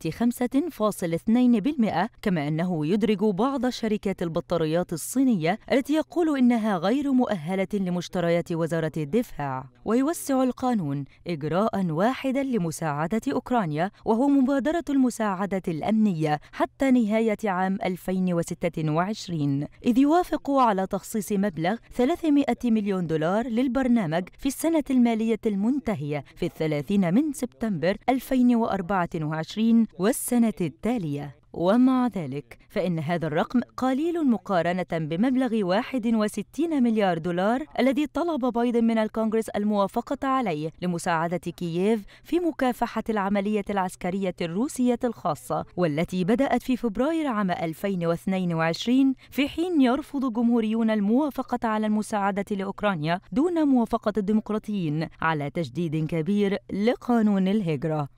Speaker 7: 5.2% كما أنه يدرج بعض شركات البطاريات الصينية التي يقول إنها غير مؤهلة لمشتريات وزارة الدفاع ويوسع القانون إجراء واحدا لمساعدة أوكرانيا وهو مبادرة المساعدة الأمنية حتى نهاية عام 2026 إذ يوافق على تخصيص مبلغ 300 مليون دولار للبرنامج في السنة المالية المنتهية في الثلاث 30 من سبتمبر 2024 والسنة التالية ومع ذلك فإن هذا الرقم قليل مقارنة بمبلغ 61 مليار دولار الذي طلب بايدن من الكونغرس الموافقة عليه لمساعدة كييف في مكافحة العملية العسكرية الروسية الخاصة والتي بدأت في فبراير عام 2022 في حين يرفض جمهوريون الموافقة على المساعدة لأوكرانيا دون موافقة الديمقراطيين على تجديد كبير لقانون الهجرة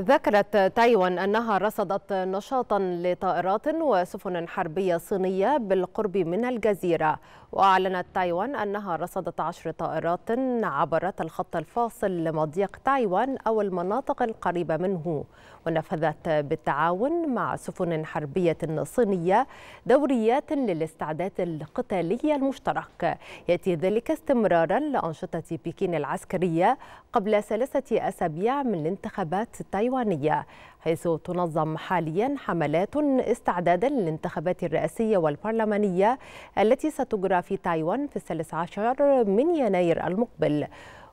Speaker 2: ذكرت تايوان أنها رصدت نشاطا لطائرات وسفن حربية صينية بالقرب من الجزيرة وأعلنت تايوان أنها رصدت عشر طائرات عبرت الخط الفاصل لمضيق تايوان أو المناطق القريبة منه ونفذت بالتعاون مع سفن حربية صينية دوريات للاستعداد القتالي المشترك يأتي ذلك استمرارا لأنشطة بكين العسكرية قبل ثلاثة أسابيع من الانتخابات التايوانية حيث تنظم حاليا حملات استعدادا للانتخابات الرئاسية والبرلمانية التي ستجرى في تايوان في الثالث عشر من يناير المقبل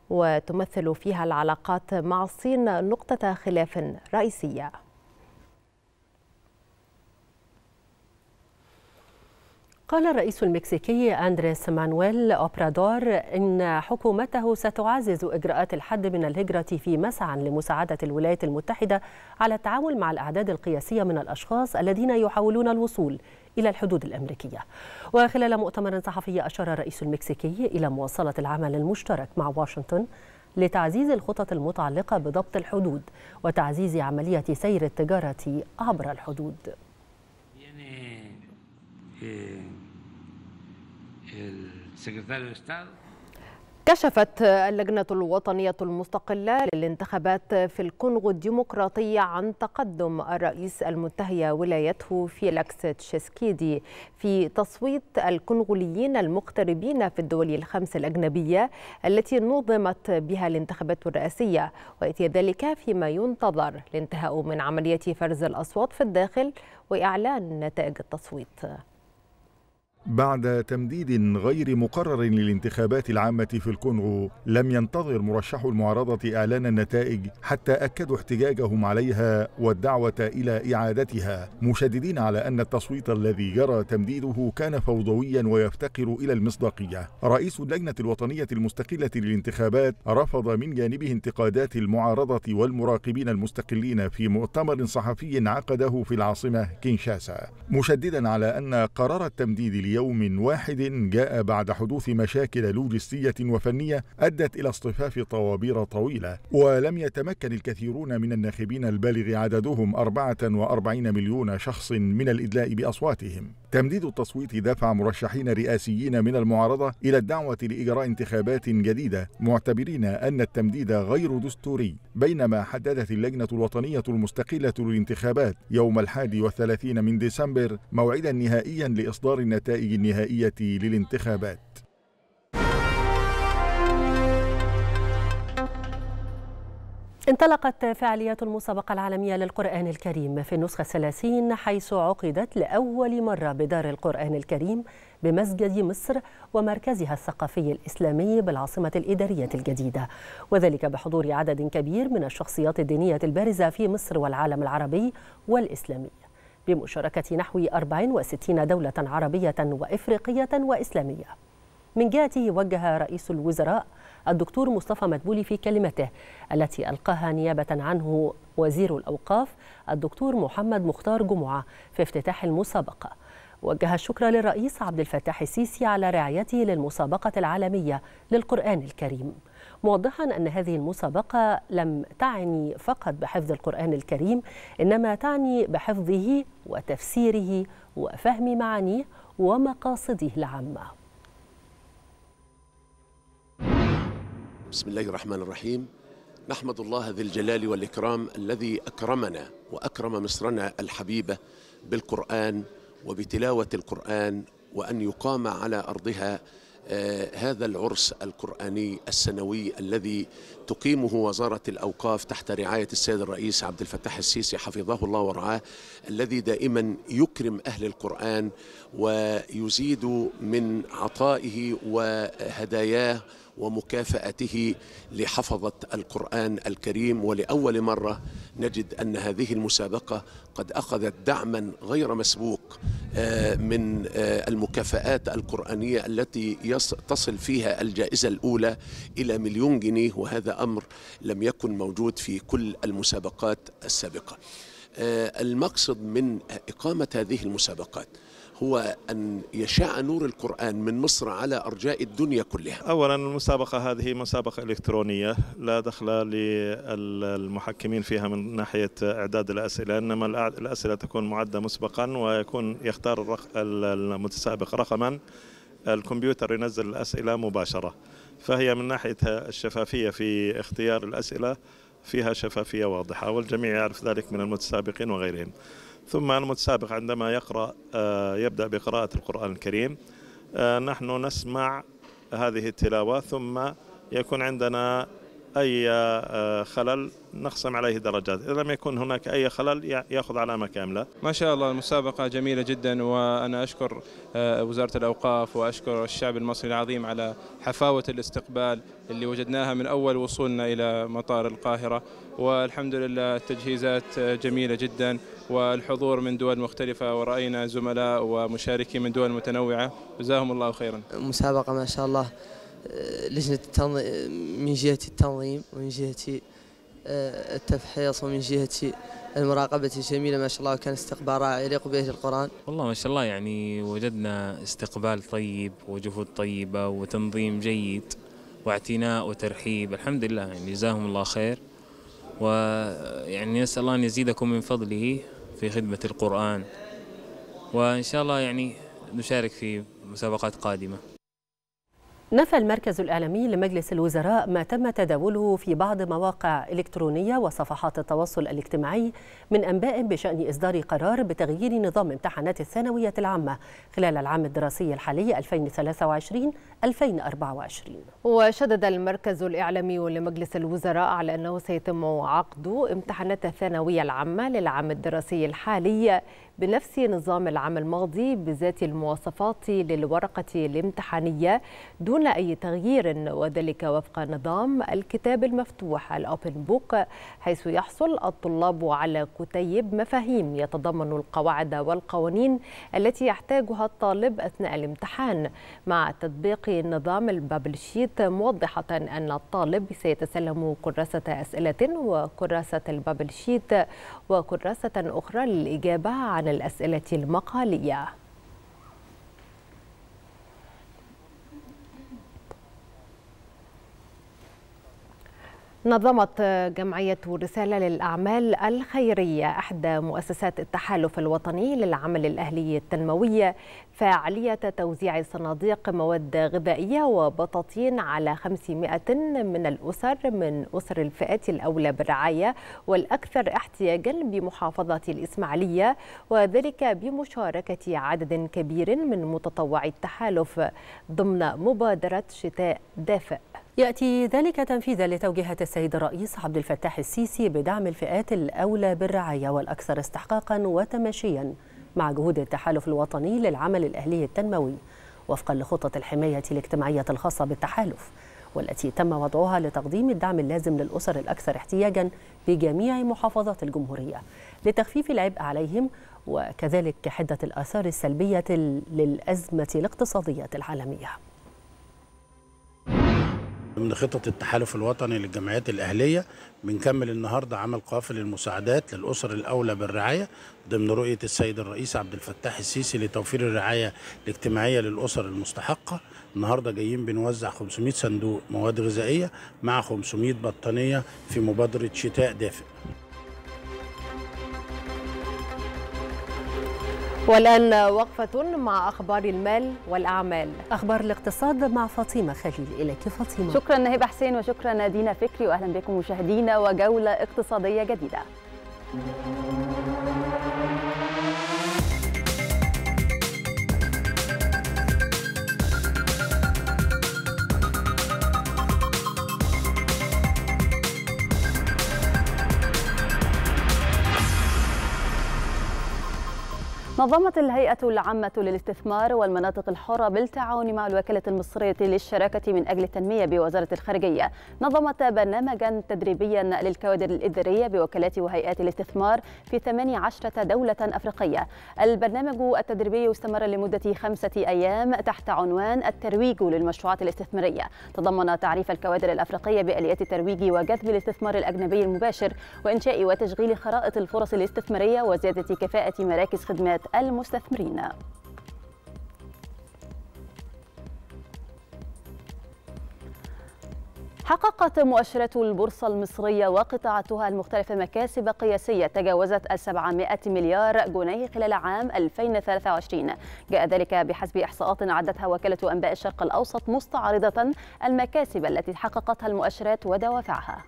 Speaker 2: وتمثل فيها العلاقات مع الصين نقطة خلاف رئيسية
Speaker 1: قال الرئيس المكسيكي أندريس مانويل أوبرادور إن حكومته ستعزز إجراءات الحد من الهجرة في مسعى لمساعدة الولايات المتحدة على التعامل مع الأعداد القياسية من الأشخاص الذين يحاولون الوصول إلى الحدود الأمريكية وخلال مؤتمر صحفي أشار الرئيس المكسيكي إلى مواصلة العمل المشترك مع واشنطن لتعزيز الخطط المتعلقة بضبط الحدود وتعزيز عملية سير التجارة عبر الحدود. يعني,
Speaker 8: secretario de
Speaker 2: كشفت اللجنة الوطنية المستقلة للانتخابات في الكونغو الديمقراطية عن تقدم الرئيس المنتهي ولايته فيلكس تشيسكيدي في تصويت الكونغوليين المغتربين في الدول الخمس الأجنبية التي نظمت بها الانتخابات الرئاسية وإتي ذلك فيما ينتظر الانتهاء من عملية فرز الأصوات في الداخل وإعلان نتائج التصويت
Speaker 5: بعد تمديد غير مقرر للانتخابات العامة في الكونغو لم ينتظر مرشحو المعارضة إعلان النتائج حتى أكدوا احتجاجهم عليها والدعوة إلى إعادتها مشددين على أن التصويت الذي جرى تمديده كان فوضويا ويفتقر إلى المصداقية رئيس اللجنة الوطنية المستقلة للانتخابات رفض من جانبه انتقادات المعارضة والمراقبين المستقلين في مؤتمر صحفي عقده في العاصمة كينشاسا مشددا على أن قرار التمديد لي يوم واحد جاء بعد حدوث مشاكل لوجستية وفنية أدت إلى اصطفاف طوابير طويلة ولم يتمكن الكثيرون من الناخبين البالغ عددهم 44 مليون شخص من الإدلاء بأصواتهم تمديد التصويت دفع مرشحين رئاسيين من المعارضة إلى الدعوة لإجراء انتخابات جديدة معتبرين أن التمديد غير دستوري بينما حددت اللجنة الوطنية المستقلة للانتخابات يوم الحادي والثلاثين من ديسمبر موعدا نهائيا لإصدار النتائج النتائج النهائية للانتخابات
Speaker 1: انطلقت فعاليات المسابقة العالمية للقرآن الكريم في النسخة الثلاثين حيث عقدت لأول مرة بدار القرآن الكريم بمسجد مصر ومركزها الثقافي الإسلامي بالعاصمة الإدارية الجديدة وذلك بحضور عدد كبير من الشخصيات الدينية البارزة في مصر والعالم العربي والإسلامي بمشاركة نحو 64 دولة عربية وإفريقية وإسلامية من جهته وجه رئيس الوزراء الدكتور مصطفى مدبولي في كلمته التي ألقاها نيابة عنه وزير الأوقاف الدكتور محمد مختار جمعة في افتتاح المسابقة وجه الشكر للرئيس عبد الفتاح السيسي على رعايته للمسابقة العالمية للقرآن الكريم موضحا أن هذه المسابقة لم تعني فقط بحفظ القرآن الكريم إنما تعني بحفظه وتفسيره وفهم معانيه ومقاصده العامة
Speaker 9: بسم الله الرحمن الرحيم نحمد الله ذي الجلال والإكرام الذي أكرمنا وأكرم مصرنا الحبيبة بالقرآن وبتلاوة القرآن وأن يقام على أرضها آه، هذا العرس القرآني السنوي الذي تقيمه وزارة الأوقاف تحت رعاية السيد الرئيس عبد الفتاح السيسي حفظه الله ورعاه الذي دائما يكرم أهل القرآن ويزيد من عطائه وهداياه ومكافأته لحفظة القرآن الكريم ولأول مرة نجد أن هذه المسابقة قد أخذت دعما غير مسبوق آه، من آه، المكافآت القرآنية التي تصل فيها الجائزة الأولى إلى مليون جنيه وهذا أمر لم يكن موجود في كل المسابقات السابقة آه، المقصد من إقامة هذه المسابقات هو أن يشاع نور القرآن من مصر على أرجاء الدنيا كلها
Speaker 5: أولا المسابقة هذه مسابقة إلكترونية لا دخل للمحكمين فيها من ناحية إعداد الأسئلة إنما الأسئلة تكون معدة مسبقا ويكون يختار المتسابق رقما الكمبيوتر ينزل الأسئلة مباشرة فهي من ناحية الشفافية في اختيار الأسئلة فيها شفافية واضحة والجميع يعرف ذلك من المتسابقين وغيرهم ثم المتسابق عندما يقرأ آه، يبدأ بقراءة القرآن الكريم آه، نحن نسمع هذه التلاوة ثم يكون عندنا أي آه، خلل نخصم عليه درجات إذا لم يكن هناك أي خلل يأخذ علامة كاملة
Speaker 2: ما شاء الله المسابقة جميلة جدا وأنا أشكر وزارة الأوقاف وأشكر الشعب المصري العظيم على حفاوة الاستقبال اللي وجدناها من أول وصولنا إلى مطار القاهرة والحمد لله التجهيزات جميلة جدا والحضور من دول مختلفة ورأينا زملاء ومشاركين من دول متنوعة جزاهم الله خيرا
Speaker 9: مسابقة ما شاء الله
Speaker 1: آه، لجنة التنظيم من جهة التنظيم ومن جهة آه، التفحيص ومن جهة المراقبة الجميلة ما شاء الله وكان استقبال رائع يليق بأهل القرآن
Speaker 2: والله ما شاء الله يعني وجدنا استقبال طيب وجهود طيبة وتنظيم جيد واعتناء وترحيب الحمد لله يعني جزاهم الله خير ويعني نسأل الله أن يزيدكم من فضله في خدمة القرآن وإن شاء الله يعني نشارك في مسابقات قادمة
Speaker 1: نفى المركز الإعلامي لمجلس الوزراء ما تم تداوله في بعض مواقع إلكترونية وصفحات التواصل الاجتماعي من أنباء بشأن إصدار قرار بتغيير نظام امتحانات الثانوية العامة خلال العام الدراسي الحالي 2023-2024
Speaker 2: وشدد المركز الإعلامي لمجلس الوزراء على أنه سيتم عقد امتحانات الثانوية العامة للعام الدراسي الحالي بنفس نظام العام الماضي بذات المواصفات للورقة الامتحانية دون أي تغيير وذلك وفق نظام الكتاب المفتوح الأوبن بوك حيث يحصل الطلاب على كتيب مفاهيم يتضمن القواعد والقوانين التي يحتاجها الطالب أثناء الامتحان مع تطبيق نظام البابل شيت موضحة أن الطالب سيتسلم كراسة أسئلة وكراسة البابل شيت وكراسة أخرى للإجابة عن عن الأسئلة المقالية نظمت جمعية رسالة للأعمال الخيرية إحدى مؤسسات التحالف الوطني للعمل الأهلي التنموية فعالية توزيع صناديق مواد غذائية وبطاطين على 500 من الأسر من أسر الفئات الأولى بالرعاية والأكثر احتياجا بمحافظة الإسماعيلية وذلك بمشاركة عدد كبير من متطوعي التحالف ضمن مبادرة شتاء دافئ يأتي ذلك تنفيذا لتوجيهات السيد الرئيس عبد الفتاح السيسي
Speaker 1: بدعم الفئات الأولى بالرعاية والأكثر استحقاقا وتماشيا مع جهود التحالف الوطني للعمل الأهلي التنموي وفقا لخطة الحماية الاجتماعية الخاصة بالتحالف والتي تم وضعها لتقديم الدعم اللازم للأسر الأكثر احتياجا بجميع محافظات الجمهورية لتخفيف العبء عليهم وكذلك حدة الآثار السلبية للأزمة الاقتصادية العالمية
Speaker 9: ضمن خطط التحالف الوطني للجمعيات الأهلية بنكمل النهاردة عمل قافل المساعدات للأسر الأولى بالرعاية ضمن رؤية السيد الرئيس عبد الفتاح السيسي لتوفير الرعاية الاجتماعية للأسر المستحقة النهاردة جايين بنوزع 500 صندوق مواد غذائية مع 500 بطانية في مبادرة شتاء دافئ
Speaker 2: والآن وقفة مع أخبار المال والأعمال أخبار الاقتصاد مع فاطمة خليل إليك فاطمة
Speaker 8: شكرا نهيب حسين وشكرا دينا فكري وأهلا بكم مشاهدينا وجولة اقتصادية جديدة نظمت الهيئة العامة للاستثمار والمناطق الحرة بالتعاون مع الوكالة المصرية للشراكة من أجل التنمية بوزارة الخارجية نظمت برنامجا تدريبيا للكوادر الإدارية بوكالات وهيئات الاستثمار في 18 دولة أفريقية البرنامج التدريبي استمر لمدة خمسة أيام تحت عنوان الترويج للمشروعات الاستثمارية تضمن تعريف الكوادر الأفريقية بآليات الترويج وجذب الاستثمار الأجنبي المباشر وإنشاء وتشغيل خرائط الفرص الاستثمارية وزيادة كفاءة مراكز خدمات المستثمرين حققت مؤشرات البورصة المصرية وقطاعاتها المختلفة مكاسب قياسية تجاوزت ال 700 مليار جنيه خلال عام 2023 جاء ذلك بحسب إحصاءات عدتها وكالة أنباء الشرق الأوسط مستعرضة المكاسب التي حققتها المؤشرات ودوافعها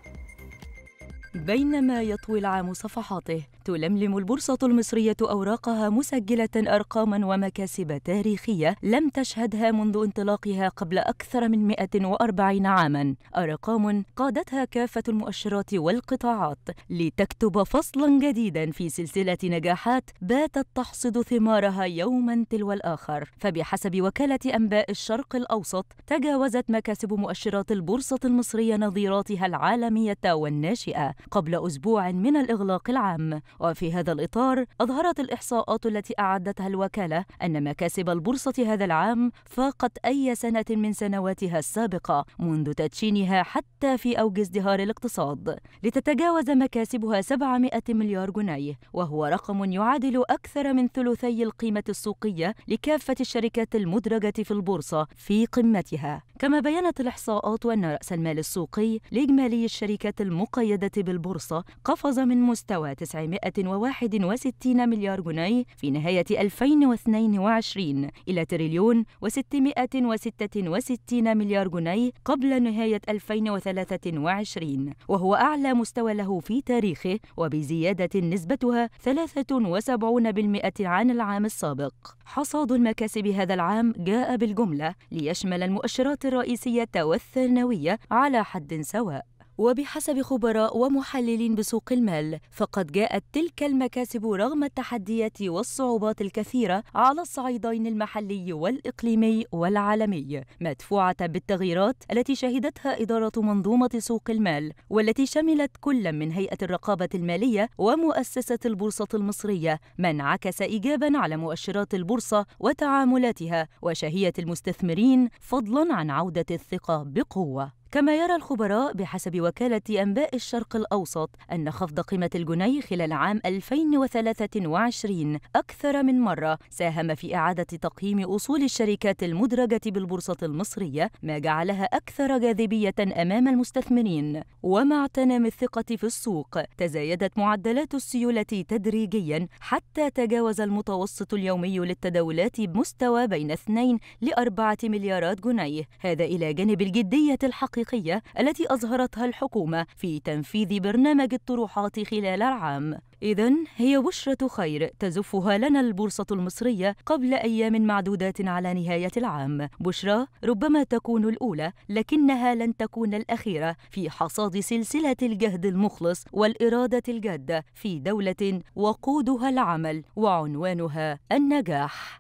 Speaker 7: بينما يطوي العام صفحاته تلملم البورصة المصرية أوراقها مسجلة أرقاما ومكاسب تاريخية لم تشهدها منذ انطلاقها قبل أكثر من 140 عاما أرقام قادتها كافة المؤشرات والقطاعات لتكتب فصلا جديدا في سلسلة نجاحات باتت تحصد ثمارها يوما تلو الآخر فبحسب وكالة أنباء الشرق الأوسط تجاوزت مكاسب مؤشرات البورصة المصرية نظيراتها العالمية والناشئة قبل أسبوع من الإغلاق العام وفي هذا الإطار أظهرت الإحصاءات التي أعدتها الوكالة أن مكاسب البورصة هذا العام فاقت أي سنة من سنواتها السابقة منذ تدشينها حتى في أوج ازدهار الاقتصاد لتتجاوز مكاسبها 700 مليار جنيه وهو رقم يعادل أكثر من ثلثي القيمة السوقية لكافة الشركات المدرجة في البورصة في قمتها كما بيّنت الإحصاءات أن رأس المال السوقي لإجمالي الشركات المقيدة بالبورصة قفز من مستوى 961 مليار جنيه في نهاية 2022 إلى تريليون و666 مليار جنيه قبل نهاية 2023 وهو أعلى مستوى له في تاريخه وبزيادة نسبتها 73% عن العام السابق حصاد المكاسب هذا العام جاء بالجملة ليشمل المؤشرات الرئيسية والثانوية على حد سواء وبحسب خبراء ومحللين بسوق المال فقد جاءت تلك المكاسب رغم التحديات والصعوبات الكثيرة على الصعيدين المحلي والإقليمي والعالمي مدفوعة بالتغييرات التي شهدتها إدارة منظومة سوق المال والتي شملت كل من هيئة الرقابة المالية ومؤسسة البورصة المصرية ما انعكس إيجابا على مؤشرات البورصة وتعاملاتها وشهية المستثمرين فضلا عن عودة الثقة بقوة كما يرى الخبراء بحسب وكالة أنباء الشرق الأوسط أن خفض قيمة الجنيه خلال عام 2023 أكثر من مرة ساهم في إعادة تقييم أصول الشركات المدرجة بالبورصة المصرية ما جعلها أكثر جاذبية أمام المستثمرين ومع تنام الثقة في السوق تزايدت معدلات السيولة تدريجيا حتى تجاوز المتوسط اليومي للتداولات بمستوى بين 2 ل 4 مليارات جنيه هذا إلى جانب الجدية الحقيقية الحقيقية التي أظهرتها الحكومة في تنفيذ برنامج الطروحات خلال العام إذا هي بشرة خير تزفها لنا البورصة المصرية قبل أيام معدودات على نهاية العام بشرى ربما تكون الأولى لكنها لن تكون الأخيرة في حصاد سلسلة الجهد المخلص والإرادة الجادة في دولة وقودها العمل وعنوانها النجاح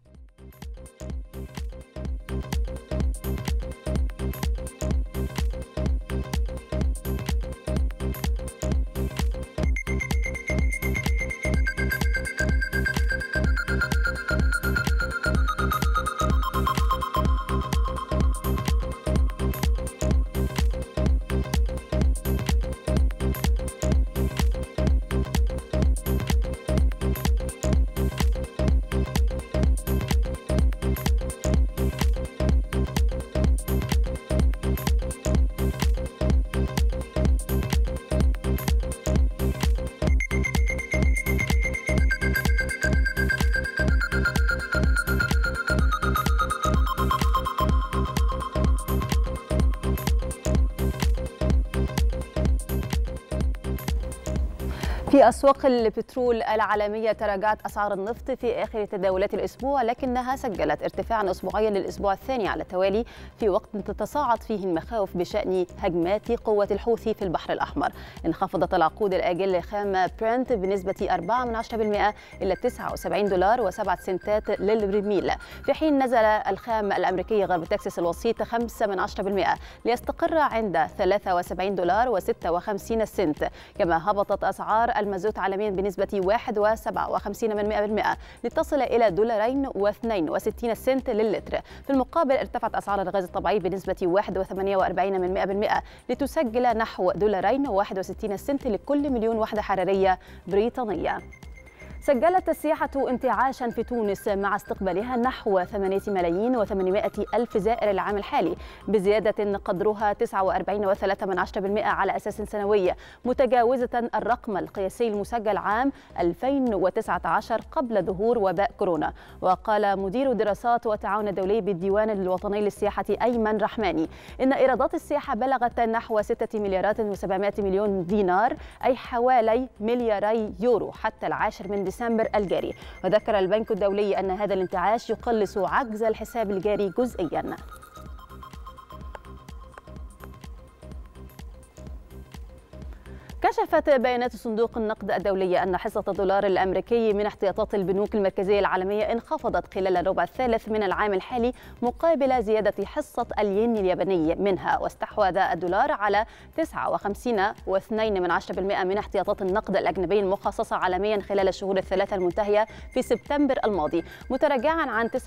Speaker 8: في أسواق البترول العالمية تراجعت أسعار النفط في آخر تداولات الأسبوع لكنها سجلت ارتفاعا أسبوعيا للأسبوع الثاني على التوالي في وقت تتصاعد فيه المخاوف بشأن هجمات قوة الحوثي في البحر الأحمر انخفضت العقود الآجل لخام برنت بنسبة 4% إلى 79 دولار و7 سنتات للبرميل في حين نزل الخام الأمريكي غرب تكساس الوسيط 5% ليستقر عند 73 دولار و56 سنت كما هبطت أسعار المازوت عالميا بنسبة 1.57% لتصل إلى دولارين و62 سنت للتر في المقابل ارتفعت أسعار الغاز الطبيعي بنسبة 1.48 من 100% لتسجل نحو دولارين و61 سنت لكل مليون وحدة حرارية بريطانية سجلت السياحة انتعاشا في تونس مع استقبالها نحو 8 ملايين و800 ألف زائر العام الحالي بزيادة قدرها 49.3% على أساس سنوي متجاوزة الرقم القياسي المسجل عام 2019 قبل ظهور وباء كورونا وقال مدير دراسات والتعاون الدولي بالديوان الوطني للسياحة أيمن رحماني إن إيرادات السياحة بلغت نحو 6 مليارات و700 مليون دينار أي حوالي ملياري يورو حتى العاشر من ديسمبر ديسمبر الجاري وذكر البنك الدولي أن هذا الانتعاش يقلص عجز الحساب الجاري جزئياً كشفت بيانات صندوق النقد الدولي أن حصة الدولار الأمريكي من احتياطات البنوك المركزية العالمية انخفضت خلال الربع الثالث من العام الحالي مقابل زيادة حصة الين الياباني منها واستحوذ الدولار على 59.2 من احتياطات النقد الأجنبي المخصصة عالميا خلال الشهور الثلاثة المنتهية في سبتمبر الماضي متراجعا عن 49.4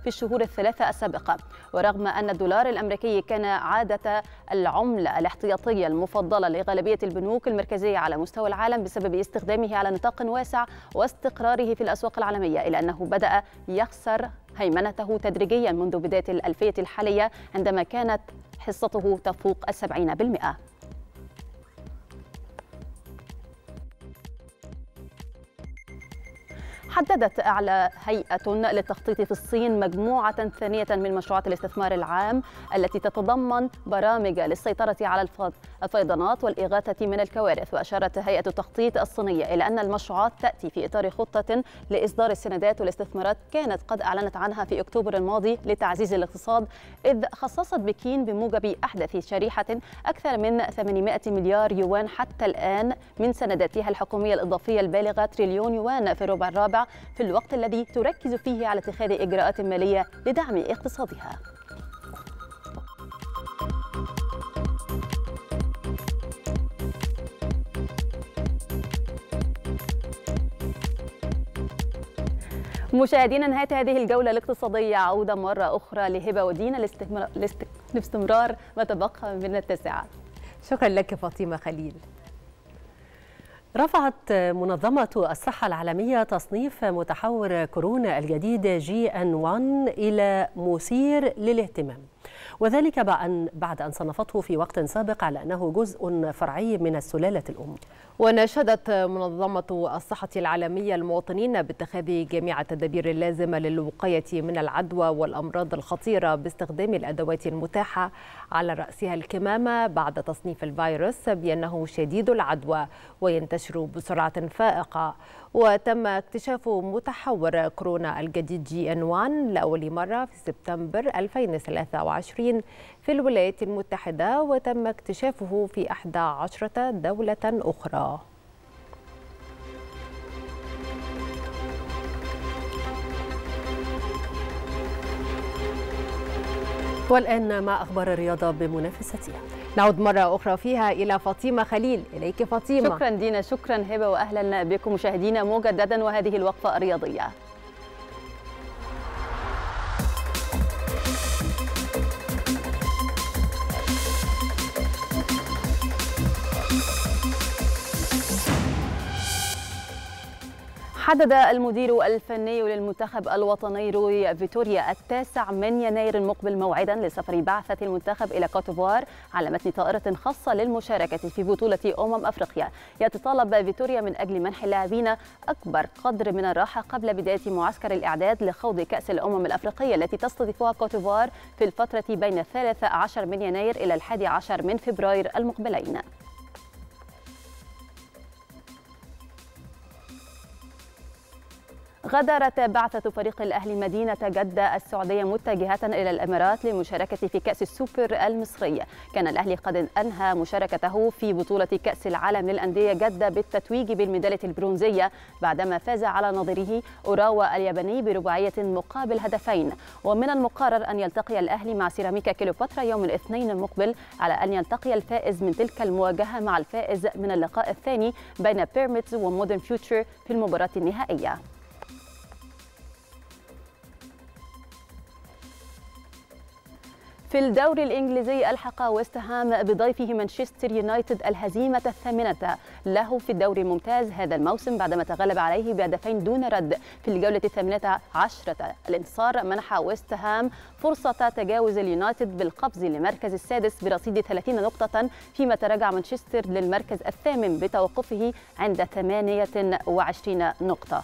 Speaker 8: في الشهور الثلاثة السابقة ورغم أن الدولار الأمريكي كان عادة العملة الاحتياطية المفضلة غالبية البنوك المركزية على مستوى العالم بسبب استخدامه على نطاق واسع واستقراره في الأسواق العالمية إلى أنه بدأ يخسر هيمنته تدريجيا منذ بداية الألفية الحالية عندما كانت حصته تفوق السبعين بالمئة حددت أعلى هيئة للتخطيط في الصين مجموعة ثانية من مشروعات الاستثمار العام التي تتضمن برامج للسيطرة على الفيضانات والإغاثة من الكوارث وأشارت هيئة التخطيط الصينية إلى أن المشروعات تأتي في إطار خطة لإصدار السندات والاستثمارات كانت قد أعلنت عنها في أكتوبر الماضي لتعزيز الاقتصاد إذ خصصت بكين بموجب أحدث شريحة أكثر من 800 مليار يوان حتى الآن من سنداتها الحكومية الإضافية البالغة تريليون يوان في الربع الرابع في الوقت الذي تركز فيه على اتخاذ إجراءات مالية لدعم اقتصادها مشاهدينا نهايه هذه الجوله الاقتصاديه عوده مره اخرى لهبه ودينا لاستمرار ما تبقى من التسعه شكرا لك فاطمه خليل
Speaker 1: رفعت منظمة الصحة العالمية تصنيف متحور كورونا الجديد جي ان 1 إلى مثير للاهتمام وذلك
Speaker 2: بعد أن صنفته في وقت سابق على أنه جزء فرعي من السلالة الأم وناشدت منظمة الصحة العالمية المواطنين باتخاذ جميع التدابير اللازمة للوقاية من العدوى والأمراض الخطيرة باستخدام الأدوات المتاحة على رأسها الكمامة بعد تصنيف الفيروس بأنه شديد العدوى وينتشر بسرعة فائقة وتم اكتشاف متحور كورونا الجديد جي ان 1 لأول مرة في سبتمبر 2023 في الولايات المتحدة وتم اكتشافه في 11 دولة أخرى والآن ما أخبار الرياضة بمنافستها
Speaker 8: نعود مرة أخرى فيها إلى فاطمة خليل إليك فاطمة شكرا دينا شكرا هبة وأهلا بكم مشاهدينا مجددا وهذه الوقفة الرياضية حدد المدير الفني للمنتخب الوطني روي فيتوريا التاسع من يناير المقبل موعدا لسفر بعثة المنتخب إلى كوتوفوار على متن طائرة خاصة للمشاركة في بطولة أمم أفريقيا يتطلب فيتوريا من أجل منح اللاعبين أكبر قدر من الراحة قبل بداية معسكر الإعداد لخوض كأس الأمم الأفريقية التي تستضيفها كوتوفوار في الفترة بين 13 من يناير إلى 11 من فبراير المقبلين غادرت بعثة فريق الأهلي مدينة جدة السعودية متجهة إلى الإمارات لمشاركة في كأس السوبر المصري كان الأهلي قد أنهى مشاركته في بطولة كأس العالم للأندية جدة بالتتويج بالميدالية البرونزية بعدما فاز على نظيره أوراوا الياباني برباعية مقابل هدفين ومن المقرر أن يلتقي الأهلي مع سيراميكا كيلوباترا يوم الاثنين المقبل على أن يلتقي الفائز من تلك المواجهة مع الفائز من اللقاء الثاني بين بيراميدز ومودرن فيوتشر في المباراة النهائية في الدوري الإنجليزي ألحق ويست هام بضيفه مانشستر يونايتد الهزيمة الثامنة له في الدوري الممتاز هذا الموسم بعدما تغلب عليه بهدفين دون رد في الجولة الثامنة عشرة الانتصار منح ويست هام فرصة تجاوز اليونايتد بالقفز لمركز السادس برصيد 30 نقطة فيما تراجع مانشستر للمركز الثامن بتوقفه عند 28 نقطة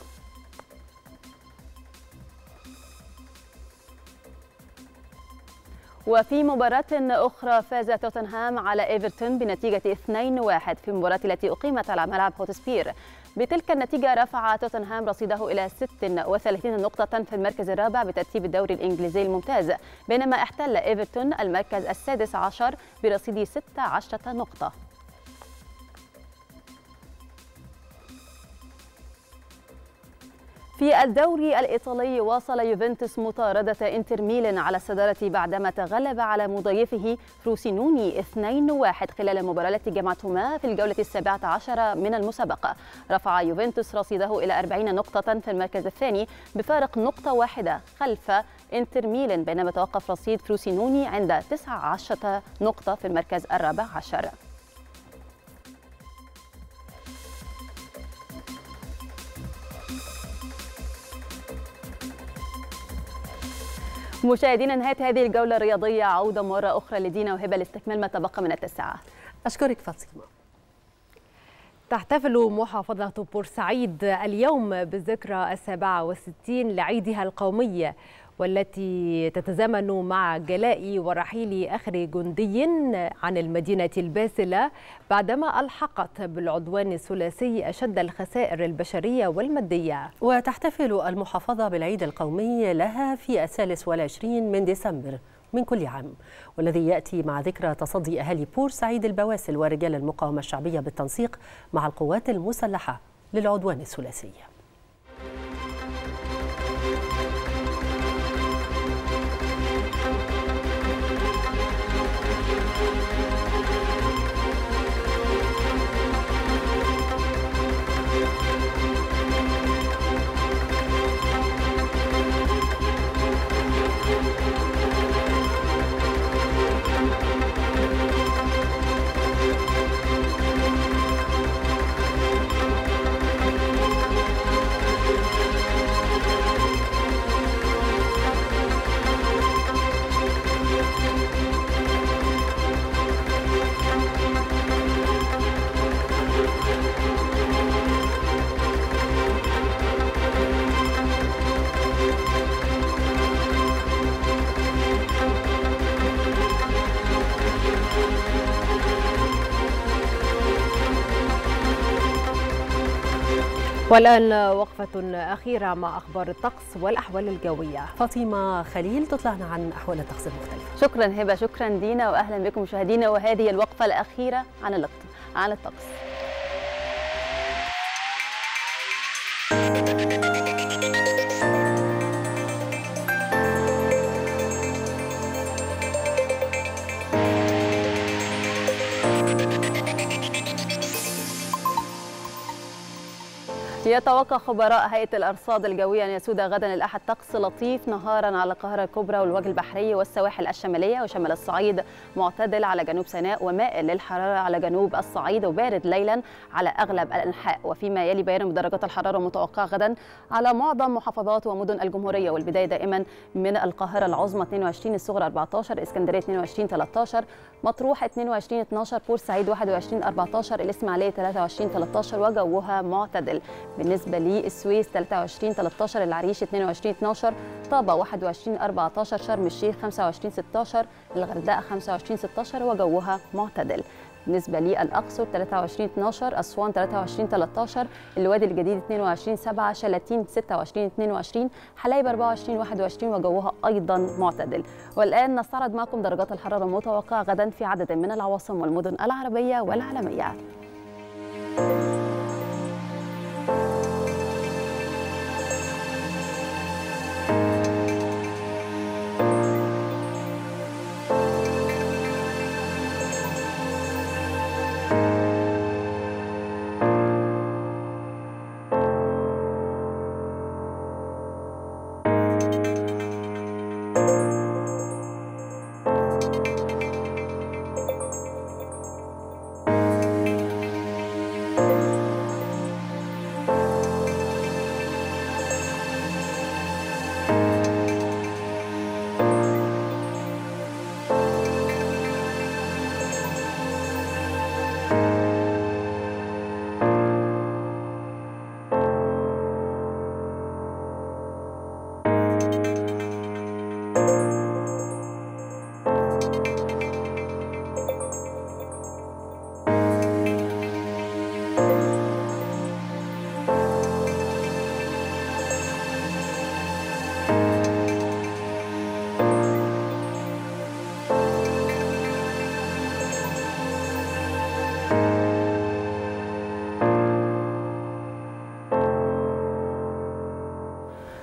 Speaker 8: وفي مباراة أخرى فاز توتنهام على إيفرتون بنتيجة 2-1 في المباراة التي أقيمت على ملعب هوتسبير بتلك النتيجة رفع توتنهام رصيده إلى 36 نقطة في المركز الرابع بترتيب الدوري الإنجليزي الممتاز بينما احتل إيفرتون المركز السادس عشر برصيد 16 نقطة في الدوري الإيطالي واصل يوفنتوس مطاردة إنتر ميلان على الصدارة بعدما تغلب على مضيفه فروسينوني 2-1 خلال مباراة التي جمعتهما في الجولة السابعة عشر من المسابقة رفع يوفنتوس رصيده إلى 40 نقطة في المركز الثاني بفارق نقطة واحدة خلف إنتر ميلان بينما توقف رصيد فروسينوني عند 19 نقطة في المركز الرابع عشر مشاهدينا نهايه هذه الجولة الرياضية عودة مرة أخرى لدينا وهبة لاستكمال ما تبقى من التسعة أشكرك فاطمة
Speaker 2: تحتفل محافظة بورسعيد اليوم بالذكرى السابعة والستين لعيدها القومي والتي تتزامن مع جلاء ورحيل آخر جندي عن المدينة الباسلة بعدما ألحقت بالعدوان الثلاثي أشد الخسائر البشرية والمادية وتحتفل المحافظة بالعيد
Speaker 1: القومي لها في الثالث والعشرين من ديسمبر من كل عام والذي يأتي مع ذكرى تصدي أهالي بورسعيد البواسل ورجال المقاومة الشعبية بالتنسيق مع القوات المسلحة للعدوان الثلاثي
Speaker 2: والآن وقفة أخيرة مع أخبار الطقس والأحوال
Speaker 8: الجوية فاطمة خليل تطلعنا عن أحوال الطقس المختلفة شكرا هبة شكرا دينا وأهلا بكم مشاهدينا وهذه الوقفة الأخيرة عن عن الطقس يتوقع خبراء هيئة الأرصاد الجوية أن يسود غدا الأحد طقس لطيف نهارا على القاهرة الكبرى والوجه البحري والسواحل الشمالية وشمال الصعيد معتدل على جنوب سيناء ومائل للحرارة على جنوب الصعيد وبارد ليلا على أغلب الأنحاء وفيما يلي بيان درجات الحرارة المتوقعة غدا على معظم محافظات ومدن الجمهورية والبداية دائما من القاهرة العظمى 22 الصغرى 14 اسكندرية 22 13 مطروح 22 12 بورسعيد 21 14 الإسماعيلية 23 13 وجوها معتدل بالنسبه للسويس 23 13 العريش 22 12 طابا 21 14 شرم الشيخ 25 16 الغردقه 25 16 وجوها معتدل بالنسبه للاقصر 23 12 اسوان 23 13 الوادي الجديد 22 7 شلاتين 26 22 حلايب 24 21 وجوها ايضا معتدل والان نستعرض معكم درجات الحراره المتوقعه غدا في عدد من العواصم والمدن العربيه والعالميه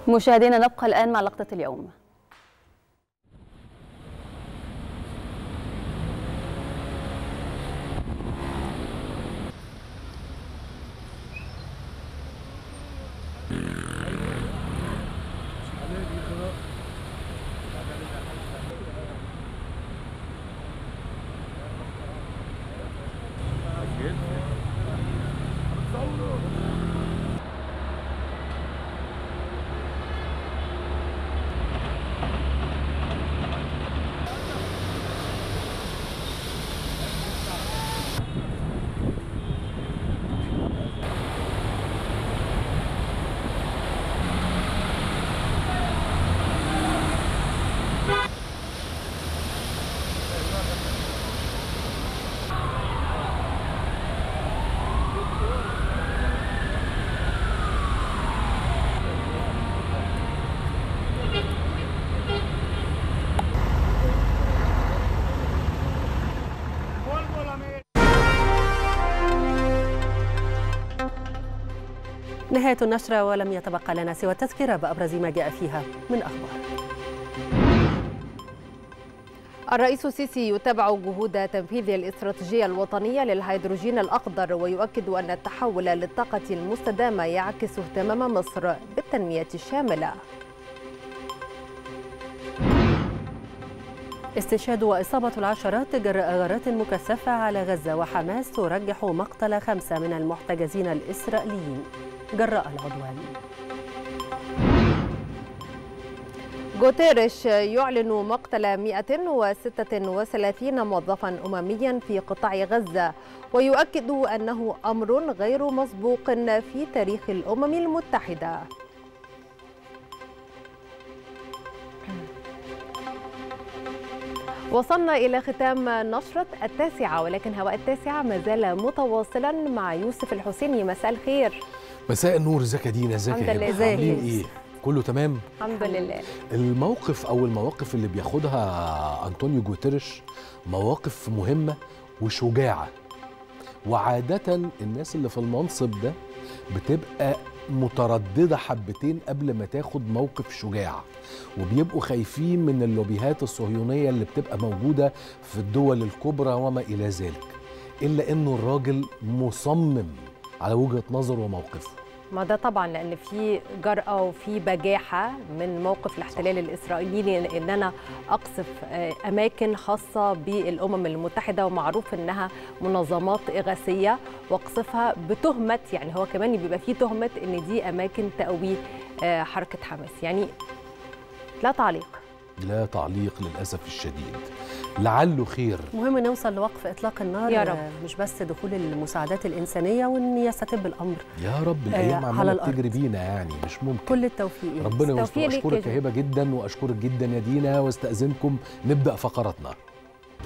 Speaker 8: مشاهدينا نبقى الآن مع لقطة اليوم
Speaker 1: نهاية النشرة ولم يتبقى لنا سوى التذكرة بأبرز ما جاء فيها من أخبار
Speaker 2: الرئيس السيسي يتابع جهود تنفيذ الاستراتيجية الوطنية للهيدروجين الأخضر ويؤكد أن التحول للطاقة المستدامة يعكس اهتمام مصر بالتنمية الشاملة استشهاد وإصابة العشرات
Speaker 1: جراء غارات مكثفة على غزة وحماس ترجح مقتل خمسة من المحتجزين الإسرائيليين جراء العدوان
Speaker 2: جوتيريش يعلن مقتل 136 موظفا أمميا في قطاع غزة ويؤكد أنه أمر غير مسبوق في تاريخ الأمم المتحدة وصلنا إلى ختام نشرة التاسعة ولكن هواء التاسعة ما زال متواصلا مع يوسف الحسيني مساء الخير
Speaker 9: مساء النور ازيك يا دينا ازيك يا هبه عاملين ايه كله تمام
Speaker 2: الحمد لله
Speaker 9: الموقف او المواقف اللي بياخدها انطونيو جوتيريش مواقف مهمه وشجاعه وعاده الناس اللي في المنصب ده بتبقى متردده حبتين قبل ما تاخد موقف شجاع وبيبقوا خايفين من اللوبيهات الصهيونيه اللي بتبقى موجوده في الدول الكبرى وما الى ذلك الا انه الراجل مصمم على وجهه نظره وموقفه
Speaker 2: ما ده طبعا لان في جرأه وفي بجاحه من موقف الاحتلال الاسرائيلي ان انا اقصف آه، اماكن خاصه بالامم المتحده ومعروف انها منظمات اغاثيه واقصفها بتهمه يعني هو كمان بيبقى فيه تهمه ان دي اماكن تقوي آه، حركه حماس يعني لا تعليق
Speaker 9: لا تعليق للأسف الشديد لعله خير
Speaker 1: مهم نوصل لوقف إطلاق النار يا رب. مش بس دخول المساعدات الإنسانية وإن يستتب الأمر
Speaker 9: يا رب الأيام آه عمالة تجري بينا يعني مش ممكن كل التوفيق ربنا يوفقك أشكرك هبة جدا وأشكرك جدا يا دينا واستأذنكم نبدأ فقرتنا